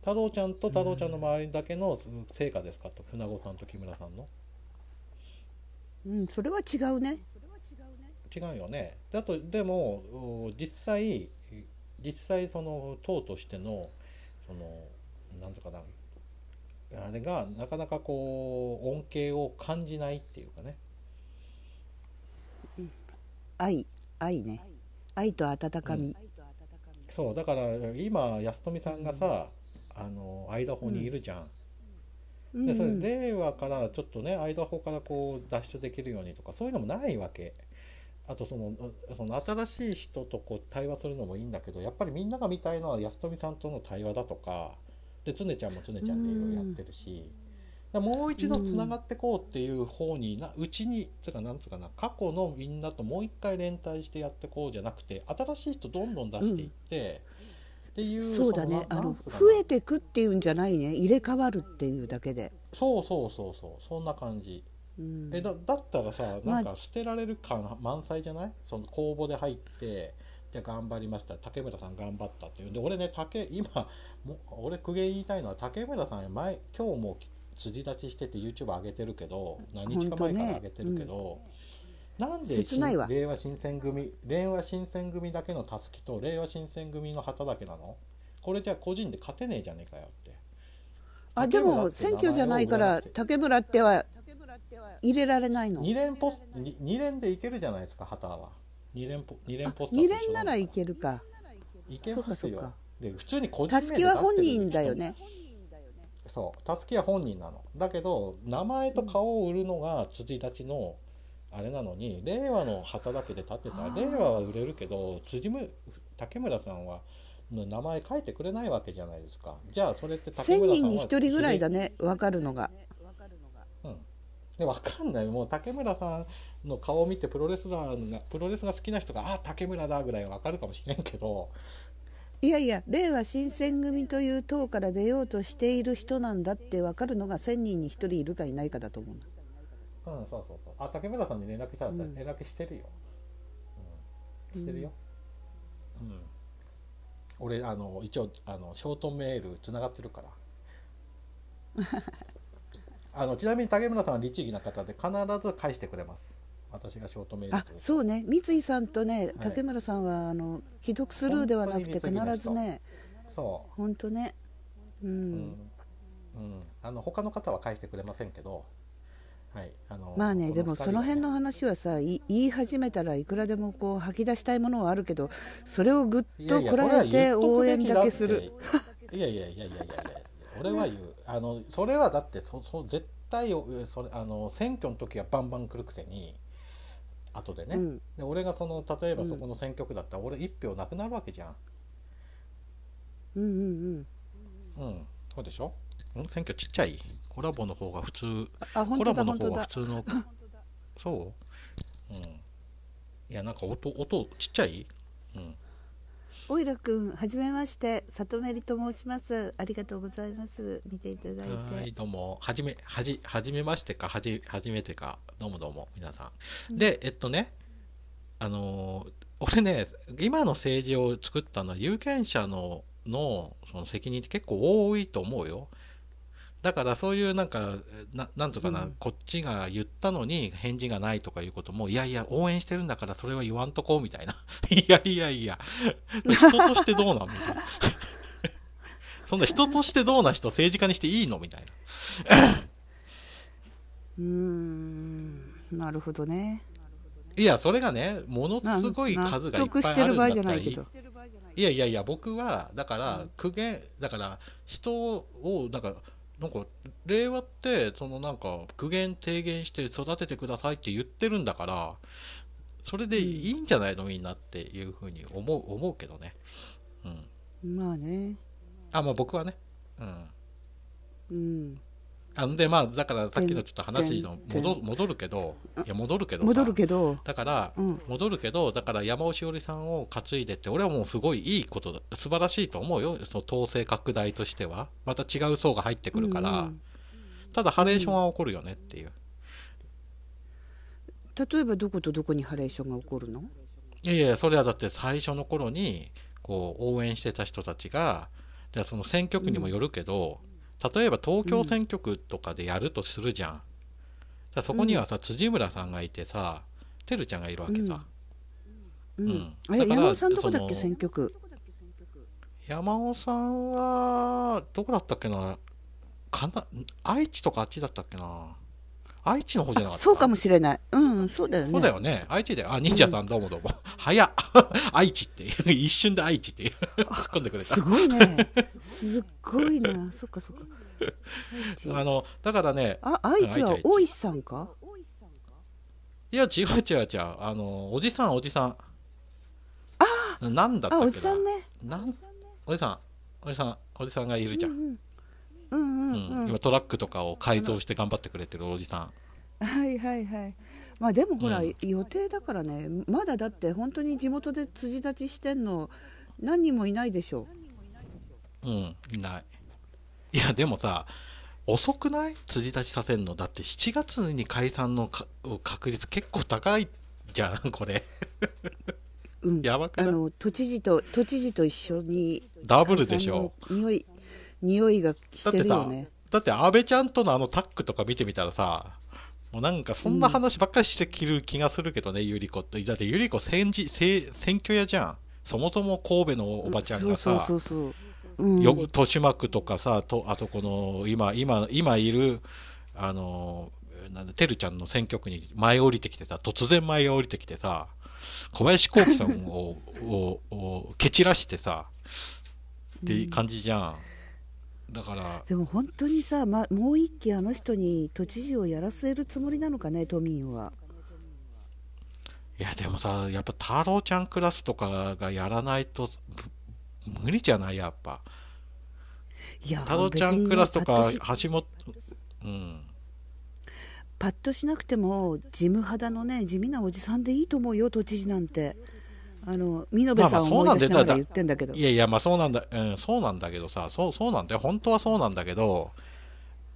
太郎ちゃんと太郎ちゃんの周りだけの成果ですかと、うん、船子さんと木村さんのうん、それは違うね。違うよね。だとでも実際実際その党としてのそのなんとかなあれがなかなかこう恩恵を感じないっていうかね。愛愛ね愛と温かみ、うん、そうだから今安富さんがさ、うん、あの間方にいるじゃん、でそれ令和からちょっとね間法からこう脱出できるようにとかそういうのもないわけ。あとそのその新しい人とこう対話するのもいいんだけどやっぱりみんなが見たいのは安富さんとの対話だとかで常ちゃんも常ちゃんでいろいろやってるし、うもう一度つながってこうっていう方になうちにつうかなんつうかな過去のみんなともう一回連帯してやってこうじゃなくて新しい人どんどん出していって。うんていうそうだねあの増えてくっていうんじゃないね入れ替わるっていうだけでそうそうそうそうそんな感じ、うん、えだだったらさなんか捨てられる感満載じゃないその公募で入ってじゃ頑張りました竹村さん頑張ったっていうで俺ね竹今も俺苦言言いたいのは竹村さん前今日も辻立ちしてて YouTube 上げてるけど何日か前から上げてるけど、ねなんで切ないわ令和新選組令和新選組だけのたすきと令和新選組の旗だけなのこれじゃあ個人で勝てねえじゃねえかよってあでも選挙じゃないから竹村っては入れられないの2連ポス 2, 連でいけるじゃないですか旗は2連ポ2連ポス2連ならいけるかいけますよで普通に個人たすきは本人だよねそうたすきは本人なのだけど名前と顔を売るのが辻立ちのあれなのに令和の旗だけで立ってたら令和は売れるけど辻む竹村さんは名前書いてくれないわけじゃないですかじゃあそれって竹村さんは1000人に1人ぐらいだね分かるのが。うんで分かんないもう竹村さんの顔を見てプロレスラーがプロレスが好きな人が「あ竹村だ」ぐらい分かるかもしれんけどいやいや令和新選組という党から出ようとしている人なんだって分かるのが1,000人に1人いるかいないかだと思ううんそうそうそうあ竹村さんに連絡したら、連絡してるよ、うん、してるよ、うん、俺あの一応あのショートメールつながってるから あのちなみに竹村さんは律儀な方で必ず返してくれます私がショートメールあそうね三井さんとね竹村さんは、はい、あの既読スルーではなくて必ずねそう本当ねうん、うん、あの他の方は返してくれませんけどはい、あのまあねでもその辺の話はさ言い始めたらいくらでもこう吐き出したいものはあるけどそれをぐっとこらえて応援だけするいやいやいやいやいや俺それは言う、ね、あのそれはだってそそ絶対それあの選挙の時はバンバン来るくせに後でね、うん、で俺がその例えばそこの選挙区だったら俺1票なくなるわけじゃん。うんうんうん。うん、そうでしょん選挙ちっちゃいコラボの方が普通コラボの方が普通の そう、うん、いやなんか音音ちっちゃいうんおいらくん、はじめまして、里めりと申します。ありがとうございます。見ていただいて。はい、どうも、はじめ、はじ、はじめましてか、はじ、はじめてか、どうもどうも、皆さん。うん、で、えっとね、あのー、俺ね、今の政治を作ったのは有権者の、の、その責任って結構多いと思うよ。だからそういうなんかななんとかな、うん、こっちが言ったのに返事がないとかいうこともいやいや応援してるんだからそれは言わんとこうみたいな いやいやいや人としてどうなんみたいな そんな人としてどうな人政治家にしていいのみたいなうんなるほどねいやそれがねものすごい数がいっぱいあるんだったらいいいやいやいや僕はだから苦言だから人をなんかなんか令和ってそのなんか苦言提言して育ててくださいって言ってるんだからそれでいいんじゃないのみんなっていうふうに思う思うけどね、うん、まあねあまあ僕はねうん、うん、なんでまあだからさっきのちょっと話の戻戻るけどいや戻るけど戻るけどだから、うん、戻るけどだから山尾しおりさんを担いでって俺はもうすごいいいことだ素晴らしいと思うよその統制拡大としてはまた違う層が入ってくるから、うん、ただハレーションは起こるよねっていう、うん、例えばどことどこにハレーションが起こるのいやいやそれはだって最初の頃にこう応援してた人たちがその選挙区にもよるけど、例えば東京選挙区とかでやるとするじゃん、うん、そこにはさ辻村さんがいてさてるちゃんがいるわけさ、うん、うん、あれ山尾さんどこだっけ選挙区山尾さんはどこだったっけなかな愛知とかあっちだったっけな愛知の方じゃなかったそうかもしれない。うん、そうだよね。そうだよね。愛知で、あ、忍者さんどうもどうも。う ん、愛知っていう、一瞬で愛知っていう突っ込んでくれた。すごいね。すっごいね。そっかそっか。あの、だからね。あ、愛知は大石さんかいや、違う違う違う。あの、おじさん、おじさん。ああなんだったっけな。あ、おじさんね。なんおじさん、おじさん、おじさんがいるじゃん。うんうん今トラックとかを改造して頑張ってくれてるおじさん。はいはいはい。まあでもほら、うん、予定だからねまだだって本当に地元で辻立ちしてんの何人もいないでしょう。うんいない。いやでもさ遅くない辻立ちさせんのだって7月に解散の確率結構高いじゃんこれ。うん、やばくあの都知事と都知事と一緒にダブルでしょ匂い匂いがしてるよねだって阿部ちゃんとのあのタッグとか見てみたらさもうなんかそんな話ばっかりしてきる気がするけどね、うん、ゆり子ってだってゆり子選じ選挙屋じゃんそもそも神戸のおばちゃんがさ豊島区とかさとあとこの今今今いるあのなんてるちゃんの選挙区に前降りてきてさ突然前降りてきてさ小林幸輝さんををを蹴散らしてさって感じじゃん。だからでも本当にさ、ま、もう一期あの人に都知事をやらせるつもりなのかね都民はいやでもさやっぱ太郎ちゃんクラスとかがやらないと無理じゃないやっぱいや太郎ちゃんクラスとか橋本うんパッとしなくても事務肌のね地味なおじさんでいいと思うよ都知事なんてあの美濃部さんを思い出しながら言ってんだけど、まあ、いやいやまあそうなんだ、うん、そうなんだけどさそうそうなんだよ本当はそうなんだけど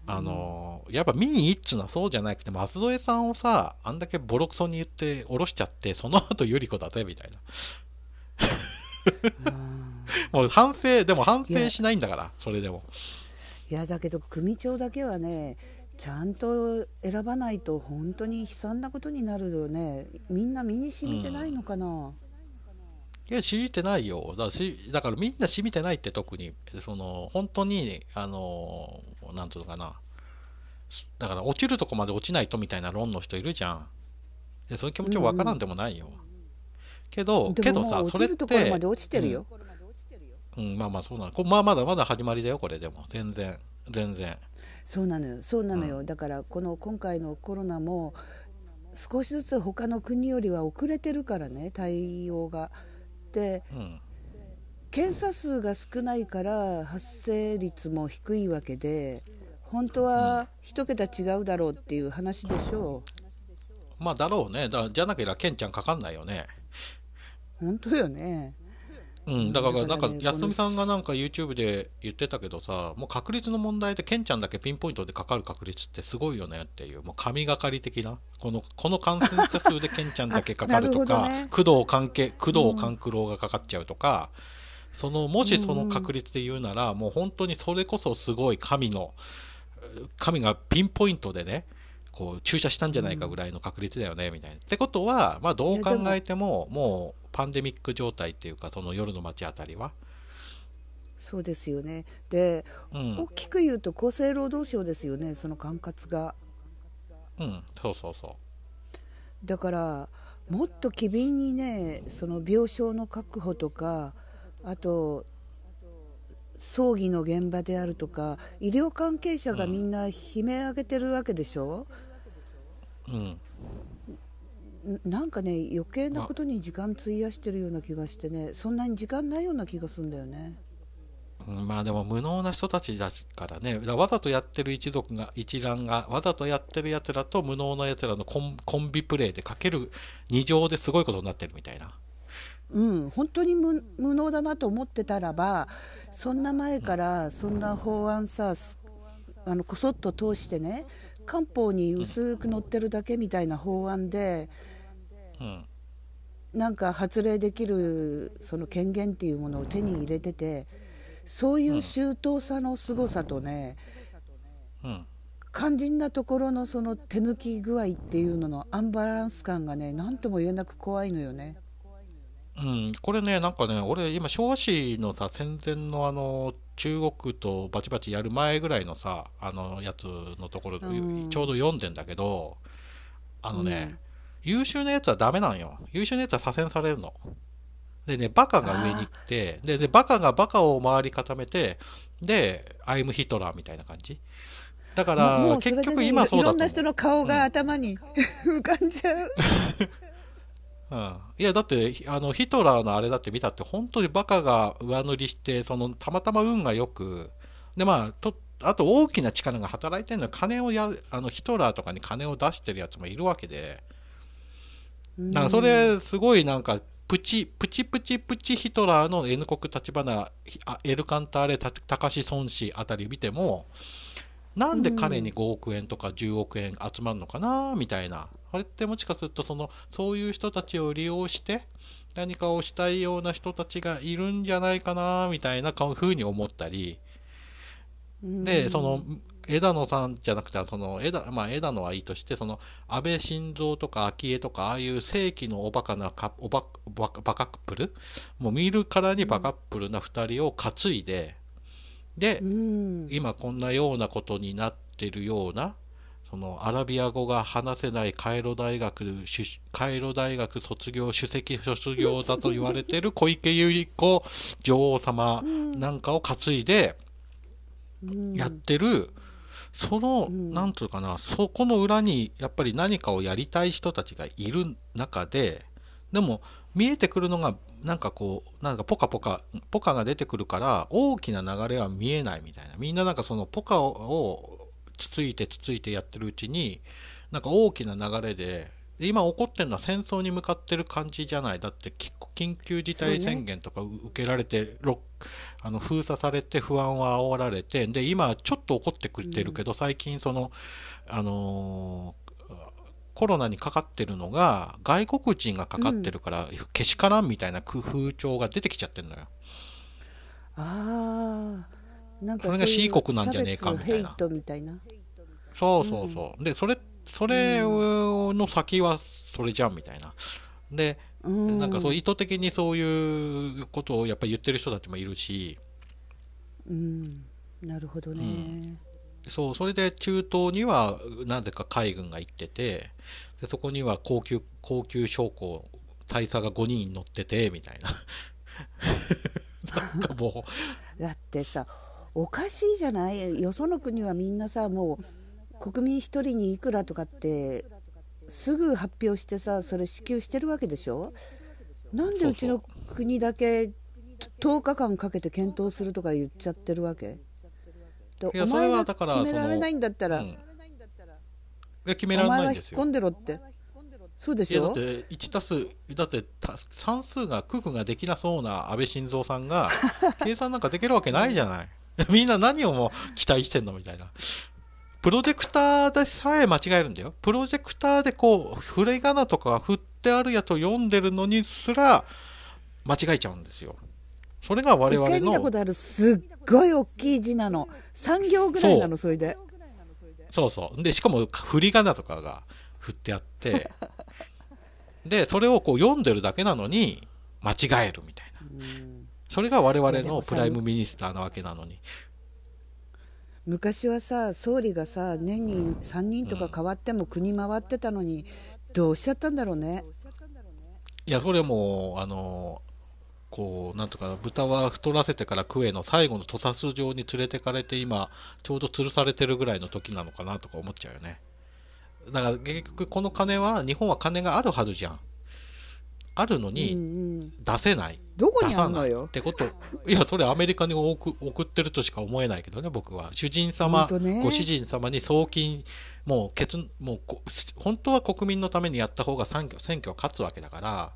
あのやっぱミニイッチなそうじゃなくて松添さんをさあんだけボロクソに言って下ろしちゃってその後百合子だぜみたいな もう反省でも反省しないんだからそれでもいやだけど組長だけはねちゃんと選ばないと本当に悲惨なことになるよねみんな身に染みてないのかな、うんいや、染みてないよ。だからし、だからみんな染みてないって特に、その、本当に、あの、なんていうのかな。だから落ちるとこまで落ちないとみたいな論の人いるじゃん。で、そういう気持ちもわからんでもないよ。うんうん、けど、けどさ、それって。落まで落ちてるよ。うん、うん、まあまあそうなの。まあまだまだ始まりだよ、これでも。全然、全然。そうなのよ。そうなのよ。うん、だから、この今回のコロナも、少しずつ他の国よりは遅れてるからね、対応が。、うん、検査数が少ないから発生率も低いわけで本当は1桁違うだろうっていう話でしょう、うん、まあだろうねだじゃなければケンちゃんかかんないよね本当よねうん、だからなんか安富さんがなんか YouTube で言ってたけどさもう確率の問題でケンちゃんだけピンポイントでかかる確率ってすごいよねっていうもう神がかり的なこのこの感染者数でケンちゃんだけかかるとか ね、工藤関係工藤勘九郎がかかっちゃうとか、うん、そのもしその確率で言うなら、うん、もう本当にそれこそすごい神の神がピンポイントでねこう注射したんじゃないかぐらいの確率だよね、みたいな。ってことは、まあ、どう考えてももうパンデミック状態っていうかその夜の街あたりは。そうですよねで、うん、大きく言うと厚生労働省ですよねその管轄が。うんそうそうそう。だからもっと機敏にねその病床の確保とかあと葬儀の現場であるとか医療関係者がみんな悲鳴上げてるわけでしょ、うん、なんかね余計なことに時間費やしてるような気がしてねそんなに時間ないような気がするんだよね。まあでも無能な人たちだからねわざとやってる一族が一覧がわざとやってるやつらと無能なやつらのコンコンビプレーでかける2乗ですごいことになってるみたいな。うん、本当に無能だなと思ってたらばそんな前からそんな法案さ、あのこそっと通してね官報に薄く載ってるだけみたいな法案で、なんか発令できるその権限っていうものを手に入れててそういう周到さのすごさとね、肝心なところのその手抜き具合っていうののアンバランス感がね何とも言えなく怖いのよね。うん、これね、なんかね、俺、今、昭和史のさ、戦前のあの、中国とバチバチやる前ぐらいのさ、あのやつのところ、うん、ちょうど読んでんだけど、あのね、うん優秀なやつはダメなんよ。優秀なやつは左遷されるの。でね、バカが上に来て、で、で、バカがバカを回り固めて、で、アイムヒトラーみたいな感じ。だから、結局今そうだといろんな人の顔が頭に、うん、浮かんじゃう。うん、いやだってあのヒトラーのあれだって見たって本当にバカが上塗りしてそのたまたま運がよくでまあとあと大きな力が働いてるのは金をやあのヒトラーとかに金を出してるやつもいるわけでなんかそれすごいなんかプチプチプチプチヒトラーの N 国立花エルカンターレ高志孫子あたり見てもなんで彼に5億円とか10億円集まるのかなみたいなあれってもしかするとそのそういう人たちを利用して何かをしたいような人たちがいるんじゃないかなみたいなふうに思ったり。でその枝野さんじゃなくて、その枝、まあ、枝野はいいとして、その安倍晋三とか昭恵とか、ああいう世紀のおバカなおバババカップル、もう見るからにバカップルな2人を担いで、で、今こんなようなことになってるような、そのアラビア語が話せないカイロ大学、カイロ大学卒業、首席卒業だと言われてる小池百合子女王様なんかを担いでやってるその、なんつうかなそこの裏にやっぱり何かをやりたい人たちがいる中ででも見えてくるのがなんかこうなんかポカポカポカが出てくるから大きな流れは見えないみたいなみんななんかそのポカをつついてつついてやってるうちになんか大きな流れで今起こってるのは戦争に向かってる感じじゃないだって緊急事態宣言とか受けられて、ね、あの封鎖されて不安は煽られてで今ちょっと怒ってくれてるけど、最近その、あのコロナにかかってるのが外国人がかかってるからけしからんみたいな風調が出てきちゃってるのよ。ああなんかそれが C 国なんじゃねえかみたいな。そうそうそう。でそれそれの先はそれじゃんみたいな。でなんかそう意図的にそういうことをやっぱり言ってる人たちもいるし、うん、なるほどね、うん、そうそれで中東にはなぜか海軍が行っててでそこには高級高級将校大佐が5人乗っててみたいな なんかもうだってさおかしいじゃないよその国はみんなさもう国民1人にいくらとかってすぐ発表してさそれ支給してるわけでしょなんでうちの国だけ10日間かけて検討するとか言っちゃってるわけいやそれはだから決められないんだったら、うん、決められないんですよ引っ込んでろってそうでしょだって1たすだって算数が九九ができなそうな安倍晋三さんが 計算なんかできるわけないじゃないみんな何をも期待してんのみたいなプロジェクターでさえ間違えるんだよ。プロジェクターでこう、ふれ仮名とか振ってあるやつを読んでるのにすら、間違えちゃうんですよ。それが我々の。一回見たことある、すっごい大きい字なの。3行ぐらいなの、それで。そうそう。で、しかも、振り仮名とかが振ってあって、で、それをこう読んでるだけなのに、間違えるみたいな。それが我々のプライムミニスターなわけなのに、昔はさ総理がさ年に3人とか変わっても国回ってたのに、どうしちゃったんだろうね。いやそれもあのこうなんとか豚は太らせてからクエの最後の屠殺場に連れてかれて今ちょうど吊るされてるぐらいの時なのかなとか思っちゃうよねだから結局この金は日本は金があるはずじゃんあるのに出せない、うんうんどこにあんのよってこといやそれアメリカに送ってるとしか思えないけどね僕は主人様、ね、ご主人様に送金もうケもう本当は国民のためにやった方が選挙選挙は勝つわけだから、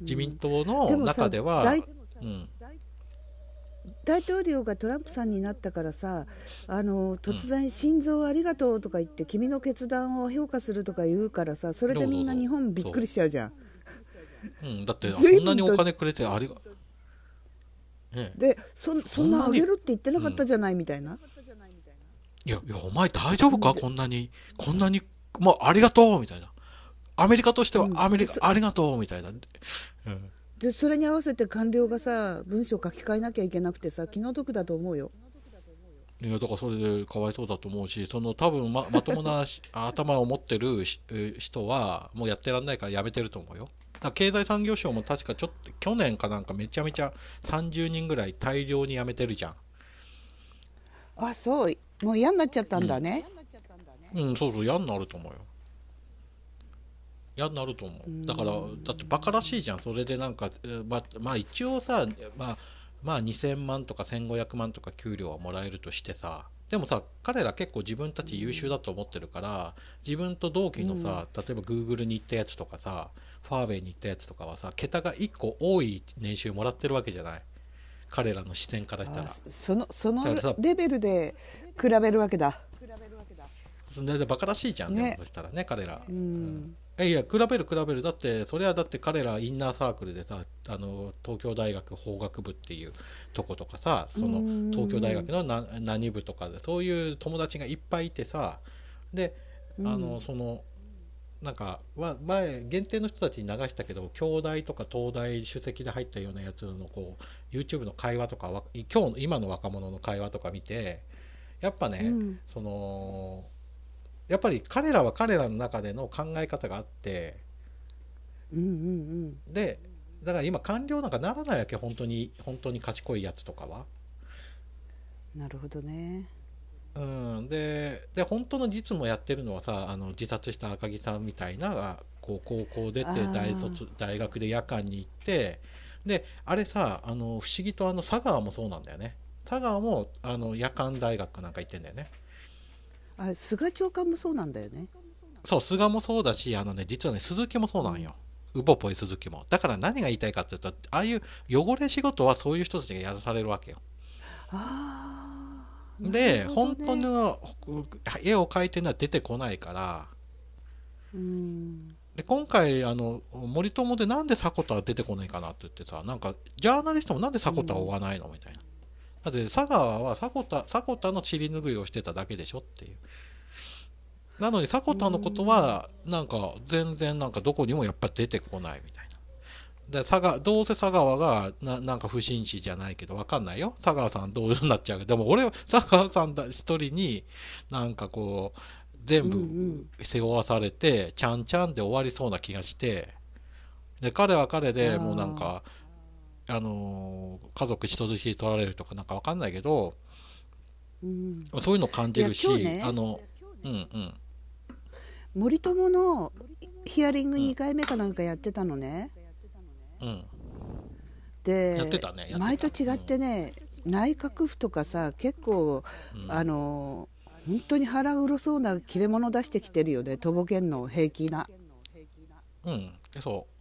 自民党の中では。でうん、大統領がトランプさんになったからさあの突然、心臓ありがとうとか言って、うん、君の決断を評価するとか言うからさそれでみんな日本びっくりしちゃうじゃん。うん、だってそんなにお金くれてありが、ね、でそそんなあげるって言ってなかったじゃないみたいな、うん、いやいやお前大丈夫かこんなにこんなにまあありがとうみたいなアメリカとしてはアメリカ、うん、ありがとうみたいな、うん、でそれに合わせて官僚がさ文章書き換えなきゃいけなくてさ気の毒だと思うよいやだからそれでかわいそうだと思うしその多分ままともな 頭を持ってる人はもうやってらんないからやめてると思うよだ経済産業省も確かちょっと去年かなんかめちゃめちゃ30人ぐらい大量に辞めてるじゃん。あそうもう嫌になっちゃったんだね。うん、うん、そうそう嫌になると思うよ。嫌になると思う。だからだってバカらしいじゃんそれでなんか、ま、まあ一応さ、まあ、まあ2000万とか1500万とか給料はもらえるとしてさ。でもさ彼ら結構自分たち優秀だと思ってるから自分と同期のさ、例えばグーグルに行ったやつとかさファーウェイに行ったやつとかはさ桁が1個多い年収もらってるわけじゃない彼らの視点からしたらそのそのレベルで比べるわけだ全然バカらしいじゃんねそしたらね彼ら、うん、いや比べる比べるだってそれはだって彼らインナーサークルでさあの東京大学法学部っていうとことかさその東京大学のな何部とかでそういう友達がいっぱいいてさであの、うん、そのなんか前限定の人たちに流したけど京大とか東大首席で入ったようなやつのこう YouTube の会話とか今日今の若者の会話とか見てやっぱね、うん、そのやっぱり彼らは彼らの中での考え方があって、うんうんうん、でだから今官僚なんかならないわけ本当に本当に賢いやつとかは。なるほどね。うん、でで本当の実務やってるのはさあの自殺した赤木さんみたいなこう高校出て大卒大学で夜間に行ってであれさあの不思議とあの佐川もそうなんだよね佐川もあの夜間大学なんか行ってんだよねあ菅長官もそうなんだよねそう菅もそうだしあのね実はね鈴木もそうなんよ、うん、ウボポイ鈴木もだから何が言いたいかっていうとああいう汚れ仕事はそういう人たちがやらされるわけよああで、ね、本当の絵を描いてるのは出てこないから。うんで今回あの森友でなんで迫田は出てこないかなって言ってさなんかジャーナリストもなんで迫田を追わないのみたいな。だって佐川は迫田迫田の尻拭いをしてただけでしょっていう。なのに迫田のことはなんか全然なんかどこにもやっぱ出てこないみたいだ佐賀どうせ佐川がななんか不審死じゃないけど分かんないよ佐川さんどういうなっちゃうけどでも俺佐川さんだ一人になんかこう全部背負わされて、うんうん、ちゃんちゃんで終わりそうな気がしてで彼は彼でもうなんかあの家族人質取られるとかなんか分かんないけど、うん、そういうの感じるし、ね、あの、ね、うんうん森友のヒアリング2回目かなんかやってたのね、うんで前と違ってね、内閣府とかさ結構、うんあの本当に腹黒そうな切れ者出してきてるよねとぼけんの平気なうんそう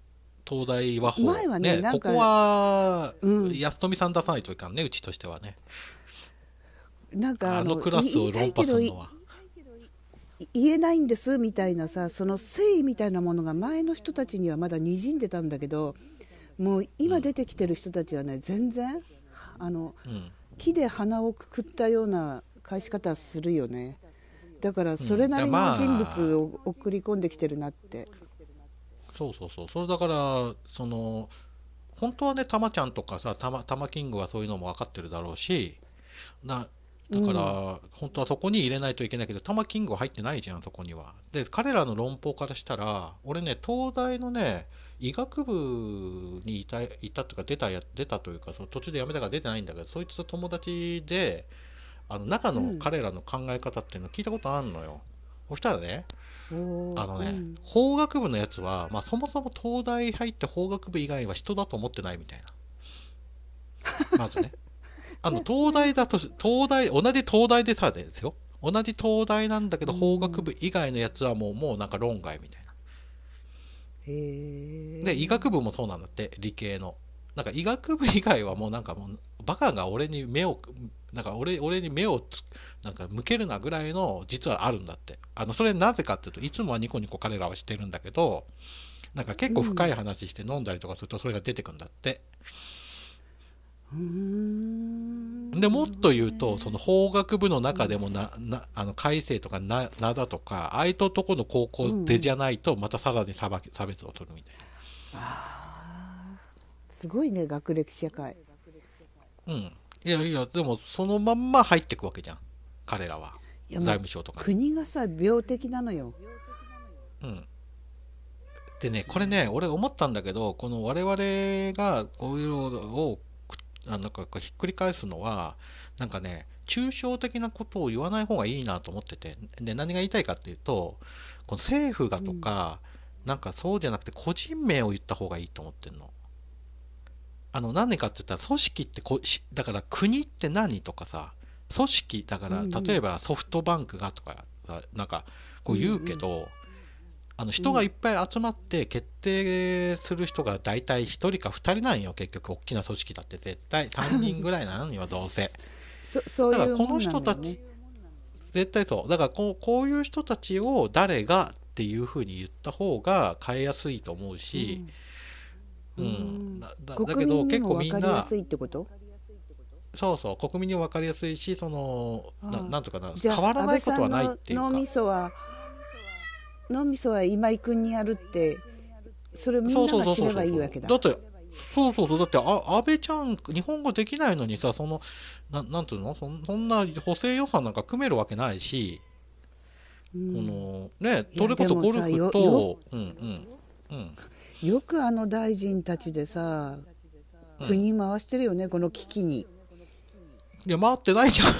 東大和法前はねなんかここは、うん安富さん出さないといかんねうちとしてはねなんかあのクラスを論破するのは言えないんですみたいなさその誠意みたいなものが前の人たちにはまだにじんでたんだけど、もう今出てきてる人たちはね全然あの、うん、木で鼻をくくったような返し方するよねだからそれなりの人物を送り込んできてるなって、うんまあ、そうそうそうそれだからその本当はねたまちゃんとかさたまキングはそういうのも分かってるだろうしなだから、本当はそこに入れないといけないけど玉キング入ってないじゃんそこには。で彼らの論法からしたら俺ね東大のね医学部にいたいたとか出たや出たというかその途中で辞めたから出てないんだけどそいつと友達であの中の彼らの考え方っていうの聞いたことあんのよ。そしたらねあのね、うん、法学部のやつは、まあ、そもそも東大入って法学部以外は人だと思ってないみたいな。まずね あの東大だと東大同じ東大でただですよ同じ東大なんだけど法学部以外のやつはもうもうなんか論外みたいなへで医学部もそうなんだって理系のなんか医学部以外はもうなんかもうバカが俺に目をなんか俺俺に目をつなんか向けるなぐらいの実はあるんだってあのそれなぜかっていうといつもはニコニコ彼らはしてるんだけどなんか結構深い話して飲んだりとかするとそれが出てくんだって、うんでもっと言うとその法学部の中でもななあの改正とかなだとかああいうとこの高校でじゃないとまたさらに差別を取るみたいな、うん、すごいね学歴社会うんいやいやでもそのまんま入っていくわけじゃん彼らは財務省とか国がさ病的なのようんでねこれね俺思ったんだけどこの我々がこういうのをあなんかひっくり返すのはなんかね抽象的なことを言わない方がいいなと思っててで何が言いたいかっていうとこの政府がとか、うん、なんかそうじゃなくて個人名を言った方がいいと思ってんの。あの何でかって言ったら組織ってこだから国って何とかさ組織だから例えばソフトバンクがとかなんかこう言うけど、うんうんあの人がいっぱい集まって決定する人が大体1人か2人なんよ結局大きな組織だって絶対3 人ぐらいなのよどうせだからこの人たち、ね、絶対そうだからこうこういう人たちを誰がっていうふうに言った方が変えやすいと思うし、うん、うん、だだけど結構みんなそうそう国民にも分かりやすいしそのななんとかな変わらないことはないっていうか脳みそは今井君にやるってそれみんなが知ればいいわけだだってそうそうそうだってあ安倍ちゃん日本語できないのにさそのななんていうのそそんな補正予算なんか組めるわけないし、うん、のねそことゴルフとうんうんうん、よくあの大臣たちでさ国回してるよね、うん、この危機にいや回ってないじゃん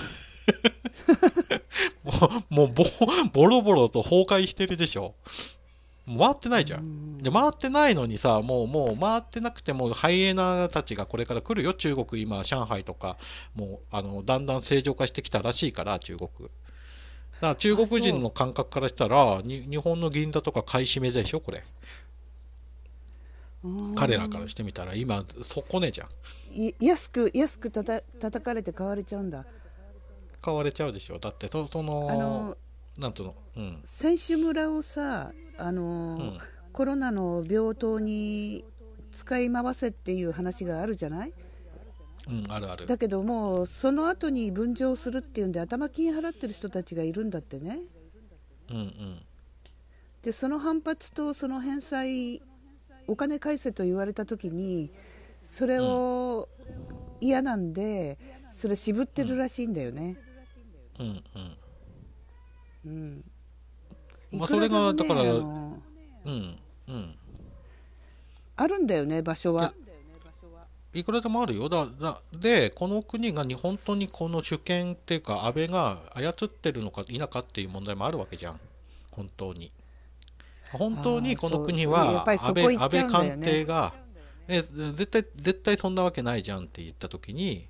もうボ、ボロボロと崩壊してるでしょ。回ってないじゃん。で、回ってないのにさ、もう、もう、回ってなくても、ハイエナたちがこれから来るよ。中国、今、上海とか、もう、あの、だんだん正常化してきたらしいから、中国。だから中国人の感覚からしたら、日本の銀座とか買い占めでしょ、これ。彼らからしてみたら、今、そこねじゃん。安く、安くたた叩かれて買われちゃうんだ。買われちゃうでしょだってそそのあのなんとの、うん、選手村をさあの、うん、コロナの病棟に使い回せっていう話があるじゃない、うん、あるあるだけどもその後に分譲するっていうんで頭金払ってる人たちがいるんだってね。うんうん、でその反発とその返済お金返せと言われた時にそれを嫌なんで、それ渋ってるらしいんだよね。うんうんうん。うん。まあ、それが、だから、うん、うん。あるんだよね、場所は。いくらでもあるよ。だだで、この国がに本当にこの主権っていうか、安倍が操ってるのか否かっていう問題もあるわけじゃん、本当に。本当にこの国は安倍,、ね、安倍官邸が、ね、絶対絶対そんなわけないじゃんって言った時に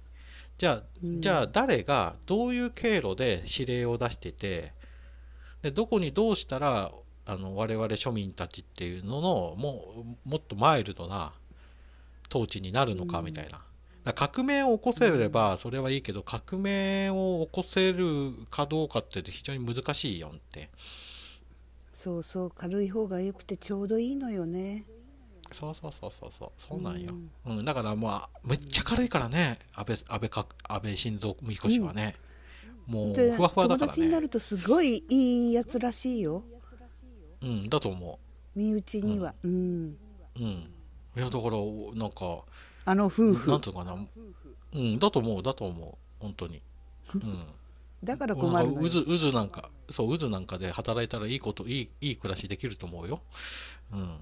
じゃあ、じゃあ誰がどういう経路で指令を出しててでどこにどうしたらあの我々庶民たちっていうののももっとマイルドな統治になるのかみたいな。革命を起こせればそれはいいけど革命を起こせるかどうかって非常に難しいよってそうそう軽い方がよくてちょうどいいのよねそうそうそうそうそうそうなんよ、うん、うん、だからまあめっちゃ軽いからね安倍安倍か安倍晋三みこしはね、もうふわふわだから、ね、友達になるとすごいいいやつらしいようんだと思う身内にはうん、うんいやだからなんかあの夫婦なんつうかなうんだと思うだと思う本当に うんだから困るうずうずなんかそううずなんかで働いたらいいこといいいい暮らしできると思うようん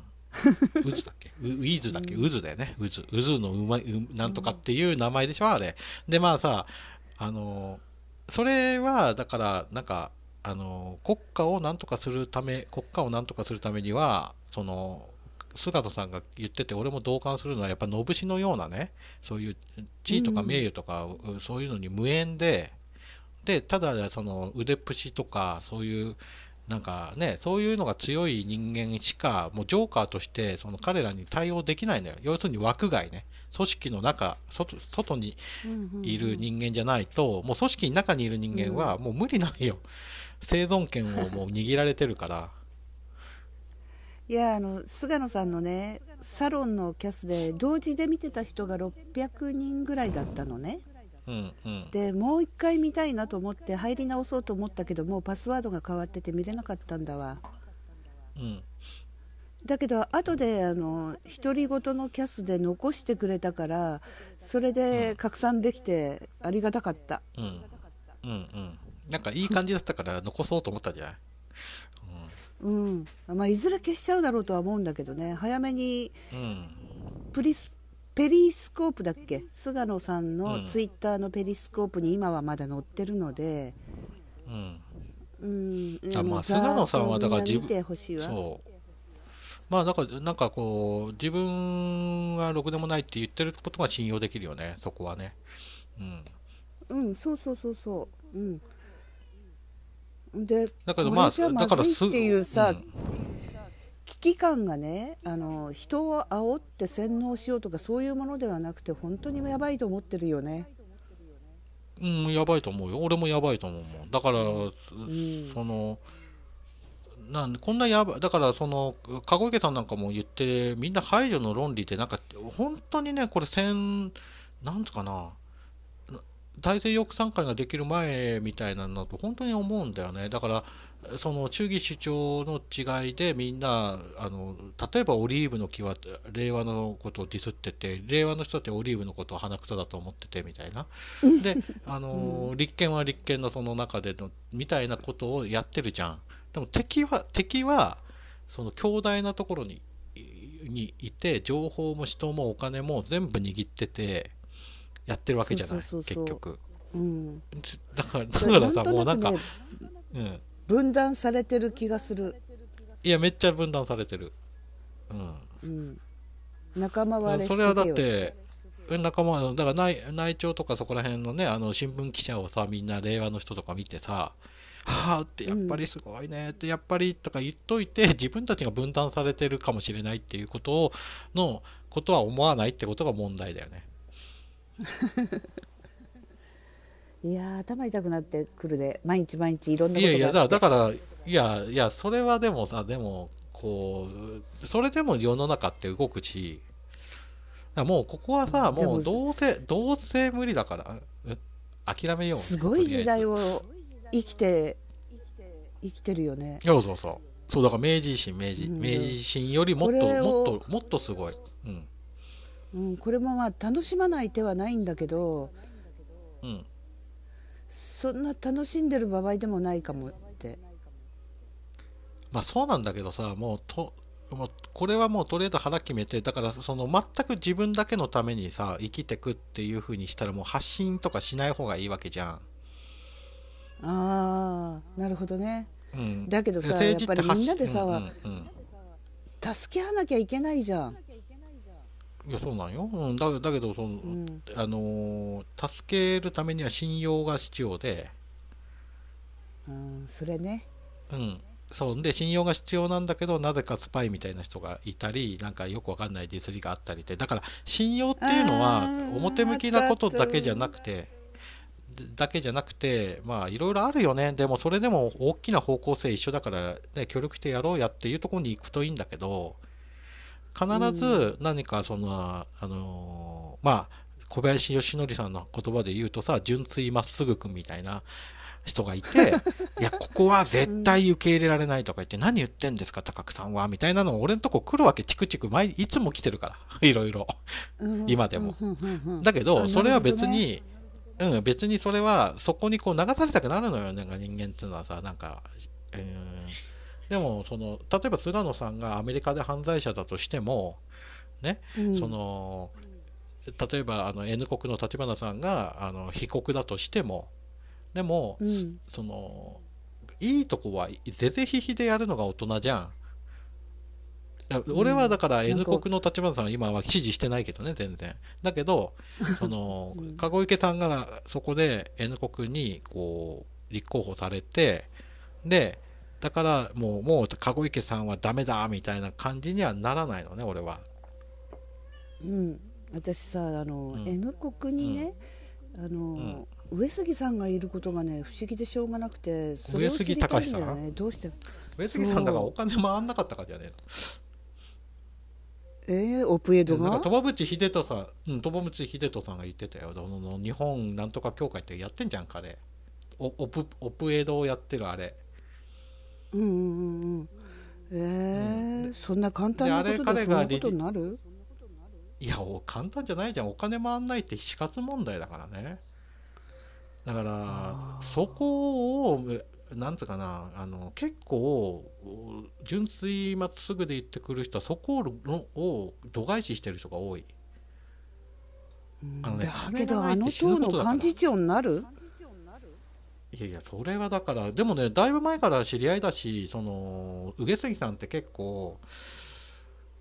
ウズだっけウィーズだっけ、ウズだよね。ウズ。ウズのうまい、なんとかっていう名前でしょあれ。で、まあさ、あの、それは、だから、なんか、あの、国家をなんとかするため、国家をなんとかするためには、その、菅田さんが言ってて、俺も同感するのは、やっぱぶしのようなね、そういう地位とか名誉とか、そういうのに無縁で、で、ただ、その腕っぷしとか、そういう、なんかね、そういうのが強い人間しか、もうジョーカーとして、その彼らに対応できないのよ。要するに枠外ね。組織の中、外外にいる人間じゃないと、うんうんうん、もう組織の中にいる人間は、もう無理なのよ、うん。生存権をもう握られてるから。いやあの菅野さんのねサロンのキャスで同時で見てた人が600人ぐらいだったのねうんでもう一回見たいなと思って入り直そうと思ったけどもうパスワードが変わってて見れなかったんだわ、うん、だけど後であの独り言のキャスで残してくれたからそれで拡散できてありがたかった、うん、うんうん、なんかいい感じだったから残そうと思ったんじゃないうん、まあ、いずれ消しちゃうだろうとは思うんだけどね早めにプリスペリスコープだっけ菅野さんのツイッターのペリスコープに今はまだ載ってるので、うん、うん、あまあ菅野さんはだから自分そうまあなんかなんかこう自分はろくでもないって言ってることが信用できるよねそこはねうん、うん、そうそうそうそううんでだからまあだからすっていうさ、うん、危機感がねあの人を煽って洗脳しようとかそういうものではなくて本当にやばいと思ってるよね。うん、やばいと思うよ。俺もやばいと思うもん。だから、うん、その、なんこんなやばだからその籠池さんなんかも言ってみんな排除の論理ってなんか本当にねこれ戦なんつかな大政翼賛会ができる前みたいなんだと本当に思うんだよねだからその中義主張の違いでみんなあの例えばオリーブの木は令和のことをディスってて令和の人ってオリーブのことを鼻くそだと思っててみたいな であの、うん、立憲は立憲のその中でのみたいなことをやってるじゃんでも敵は敵はその強大なところににいて情報も人もお金も全部握っててやってるわけじゃない結局、うん、だからだからさもうなんか、うん分断されてる気がするいやめっちゃ分断されてるうん、うん、仲間割れそれはだって仲間はだから内内調とかそこら辺のねあの新聞記者をさみんな令和の人とか見てさ「はあ」って「やっぱりすごいね」って「やっぱり」とか言っといて自分たちが分断されてるかもしれないっていうことをのことは思わないってことが問題だよね。いや頭痛くなってくるで毎日毎日いろんなことがいやいやだからいやいやそれはでもさでもこうそれでも世の中って動くしもうここはさもうどうせどうせ無理だから諦めよう、ね、すごい時代を生きて生きてるよねそうそうそうそうだから明治維新明治、うん、明治維新よりもっともっともっとすごい、うんうん、これもまあ楽しまない手はないんだけど、うん、そんな楽しんでる場合でもないかもってまあそうなんだけどさもうともうこれはもうとりあえず腹決めてだからその全く自分だけのためにさ生きてくっていうふうにしたらもう発信とかしない方がいいわけじゃん。あーなるほどね、うん、だけどさやっぱりみんなでさ、うんうん、助け合わなきゃいけないじゃん。いやそうなんよ、うん、だだけどその、うん、あの助けるためには信用が必要で、うん、それね、うん、そうで信用が必要なんだけどなぜかスパイみたいな人がいたりなんかよくわかんない実利があったりでだから信用っていうのは表向きなことだけじゃなくてだけじゃなくてまあいろいろあるよねでもそれでも大きな方向性一緒だから、ね、協力してやろうやっていうところに行くといいんだけど。必ず何かその、あのまあ小林義則さんの言葉で言うとさ純粋まっすぐくんみたいな人がいて いやここは絶対受け入れられないとか言って、何言ってんですか高久さんはみたいなの俺のとこ来るわけチクチク毎いつも来てるから いろいろ今でも。だけどそれは別に。うん、別にそれはそこにこう流されたくなるのよなんか人間っていうのはさなんか、えー、でもその例えば菅野さんがアメリカで犯罪者だとしてもね、うん、その例えばあの N 国の立花さんがあの被告だとしてもでも、うん、そのいいとこは是々非々でやるのが大人じゃん。俺はだから N 国の立花さん今は支持してないけどね全然だけどその籠池さんがそこで N 国にこう立候補されてでだからもうもう籠池さんはダメだみたいな感じにはならないのね俺は。うん私さあの、うん、N 国にね、うん、あの、うん、上杉さんがいることがね不思議でしょうがなくてそれを知りたんどうして上杉さんだからお金回らなかったかじゃねえの。えー、オプエドが鳥羽淵秀人さん、鳥羽淵秀人さんが言ってたよの日本なんとか協会ってやってんじゃん彼オオプオプエドをやってるあれうんうんうんえー、うん、そんな簡単なことでそんなことになるいや簡単じゃないじゃんお金回んないって死活問題だからねだからそこをなんつうかなあの結構純粋まっすぐで言ってくる人はそこを度外視してる人が多い。あのね、だけどあの党の幹事長になるいやいや、それはだから、でもね、だいぶ前から知り合いだし、その、上杉さんって結構、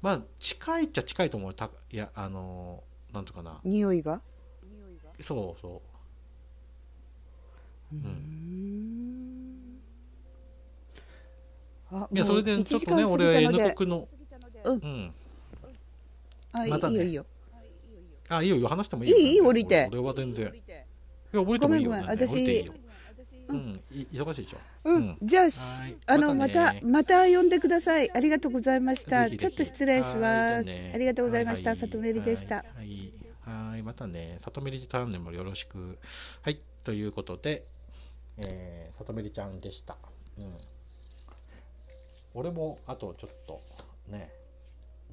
まあ、近いっちゃ近いと思う。たいや、あの、なんとかな。匂いがそうそう。うん。あいや、それで、ちょっとね、俺は N 国の、うん。あ、いいよ、いいよいいよ。あ、いいよ、話してもいいいい、いい降りて。俺は全然。いや、降りてもいいよ、ごめんごめん、私。うん、忙しいでしょ。ううん、じゃあ、あの、また、また呼んでください。ありがとうございました。ちょっと失礼します。ありがとうございました。里めりでした。はい、またね、里めりチャンネルもよろしく。はい、ということで、えー、里めりちゃんでした。うん。俺も、あとちょっと、ね、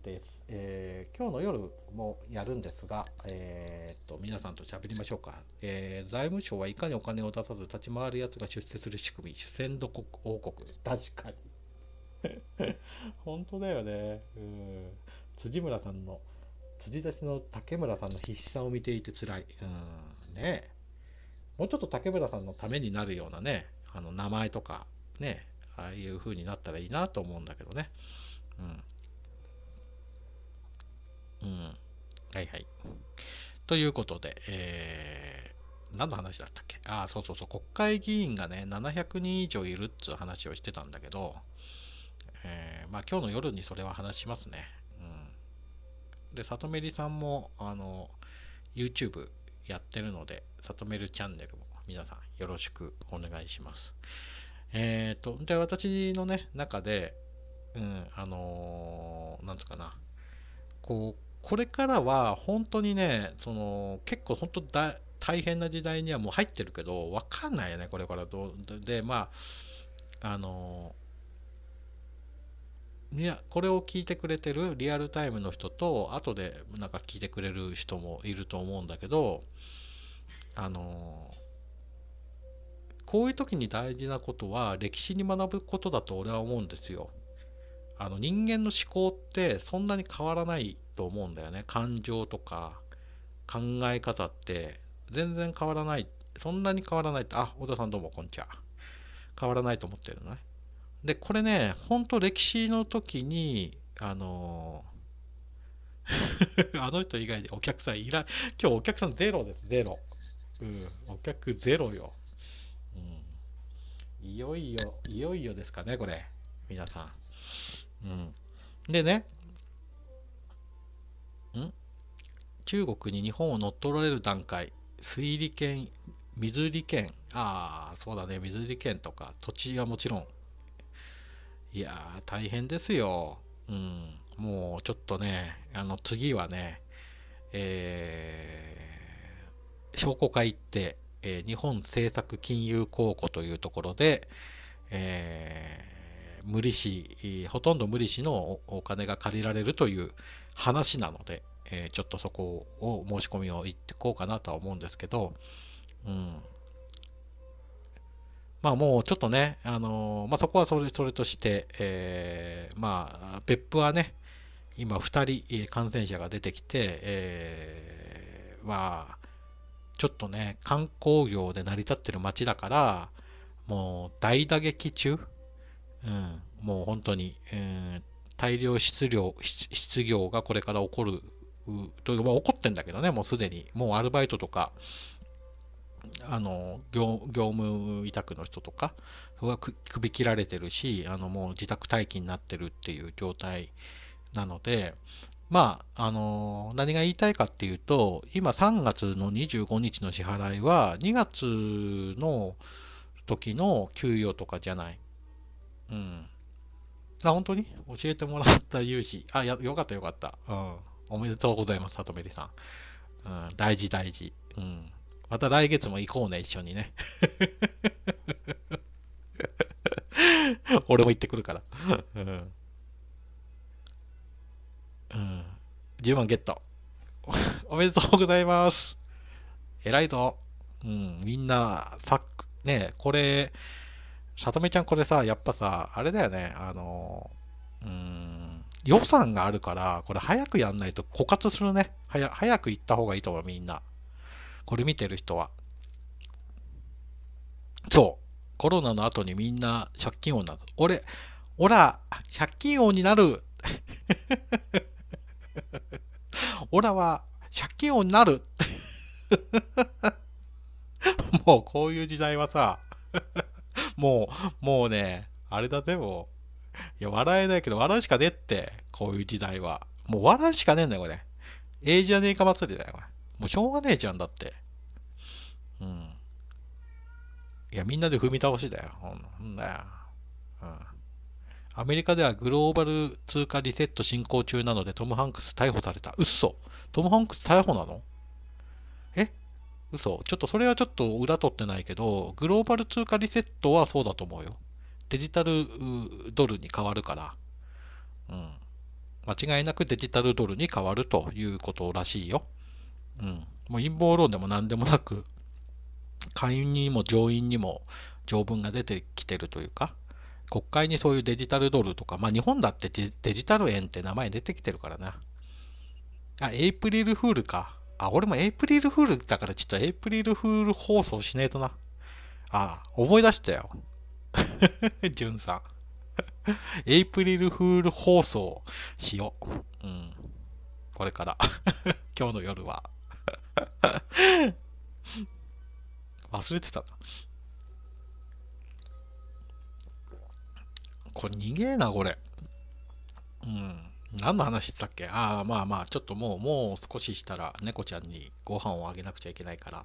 です。えー、今日の夜もやるんですが、えー、っと皆さんと喋りましょうか、えー、財務省はいかにお金を出さず立ち回るやつが出世する仕組み主戦土国王国確かに 本当だよねうん辻村さんの辻出しの竹村さんの必死さを見ていて辛いうんねもうちょっと竹村さんのためになるようなねあの名前とかねああいう風になったらいいなと思うんだけどねうんうん。はいはい。ということで、えー、何の話だったっけああ、そうそうそう、国会議員がね、700人以上いるっつう話をしてたんだけど、えー、まあ今日の夜にそれは話しますね。うん。で、里メリさんも、あの、YouTube やってるので、里めるチャンネルも皆さんよろしくお願いします。えっ、ー、と、で、私のね、中で、うん、あのー、なんつうかな、こう、これからは本当にねその結構本当だ大変な時代にはもう入ってるけど分かんないよねこれからどうでまああのいやこれを聞いてくれてるリアルタイムの人と後でなんか聞いてくれる人もいると思うんだけどあのこういう時に大事なことは歴史に学ぶことだと俺は思うんですよ。あの人間の思考ってそんなに変わらないと思うんだよね感情とか考え方って全然変わらないそんなに変わらないあ小田さんどうもこんにちは変わらないと思ってるのねでこれねほんと歴史の時にあの あの人以外でお客さんいら今日お客さんゼロですゼロうんお客ゼロよ、うん、いよいよいよいよですかねこれ皆さんうん。でね、ん中国に日本を乗っ取られる段階、水利権、水利権、ああ、そうだね、水利権とか、土地はもちろん。いや大変ですよ。うん。もうちょっとね、あの、次はね、えー、商工会って、えー、日本政策金融公庫というところで、えー無利子、ほとんど無利子のお金が借りられるという話なので、えー、ちょっとそこを申し込みを言ってこうかなとは思うんですけど、うん。まあもうちょっとね、あのー、まあ、そこはそれそれとして、えー、まあ、別府はね、今2人感染者が出てきて、えー、まあ、ちょっとね、観光業で成り立ってる街だから、もう大打撃中うん、もう本当に、えー、大量失業失業がこれから起こるというか、まあ、起こってんだけどね、もうすでに、もうアルバイトとか、あの業務委託の人とかは首切られてるしあのもう自宅待機になってるっていう状態なのでまああの何が言いたいかっていうと今3月の25日の支払いは2月の時の給与とかじゃないうん。あ、本当に教えてもらった融資。あ、や、よかったよかった。うん。おめでとうございます、里りさん。うん、大事大事。うん。また来月も行こうね、一緒にね。俺も行ってくるから。うん。うん。10万ゲット。おめでとうございます。偉いぞ。うん。みんな、さっ、ね、これ、さとみちゃんこれさ、やっぱさ、あれだよね、あの、うん、予算があるから、これ早くやんないと枯渇するね。早早く行った方がいいと思う、みんな。これ見てる人は。そう。コロナの後にみんな借金王になる。俺、おら、借金王になるオラ は借金王になる もうこういう時代はさもう、もうね、あれだでも、いや、笑えないけど、笑うしかねえって、こういう時代は。もう笑うしかねえんだよ、これ。ええじゃねえか祭りだよ、これ。もうしょうがねえじゃんだって。うん。いや、みんなで踏み倒しだよ。ほんだよ。うん。アメリカではグローバル通貨リセット進行中なのでトム・ハンクス逮捕された。嘘トム・ハンクス逮捕なの嘘。ちょっとそれはちょっと裏取ってないけど、グローバル通貨リセットはそうだと思うよ。デジタルドルに変わるから。うん。間違いなくデジタルドルに変わるということらしいよ。うん。もう陰謀論でも何でもなく、下院にも上院にも条文が出てきてるというか、国会にそういうデジタルドルとか、まあ日本だってデジタル円って名前出てきてるからな。あ、エイプリルフールか。あ、俺もエイプリルフールだからちょっとエイプリルフール放送しないとな。あ、思い出したよ。じゅんさん。エイプリルフール放送しよう。うん。これから。今日の夜は。忘れてたな。これ、逃げえな、これ。うん。何の話したっけああ、まあまあ、ちょっともう、もう少ししたら猫ちゃんにご飯をあげなくちゃいけないから、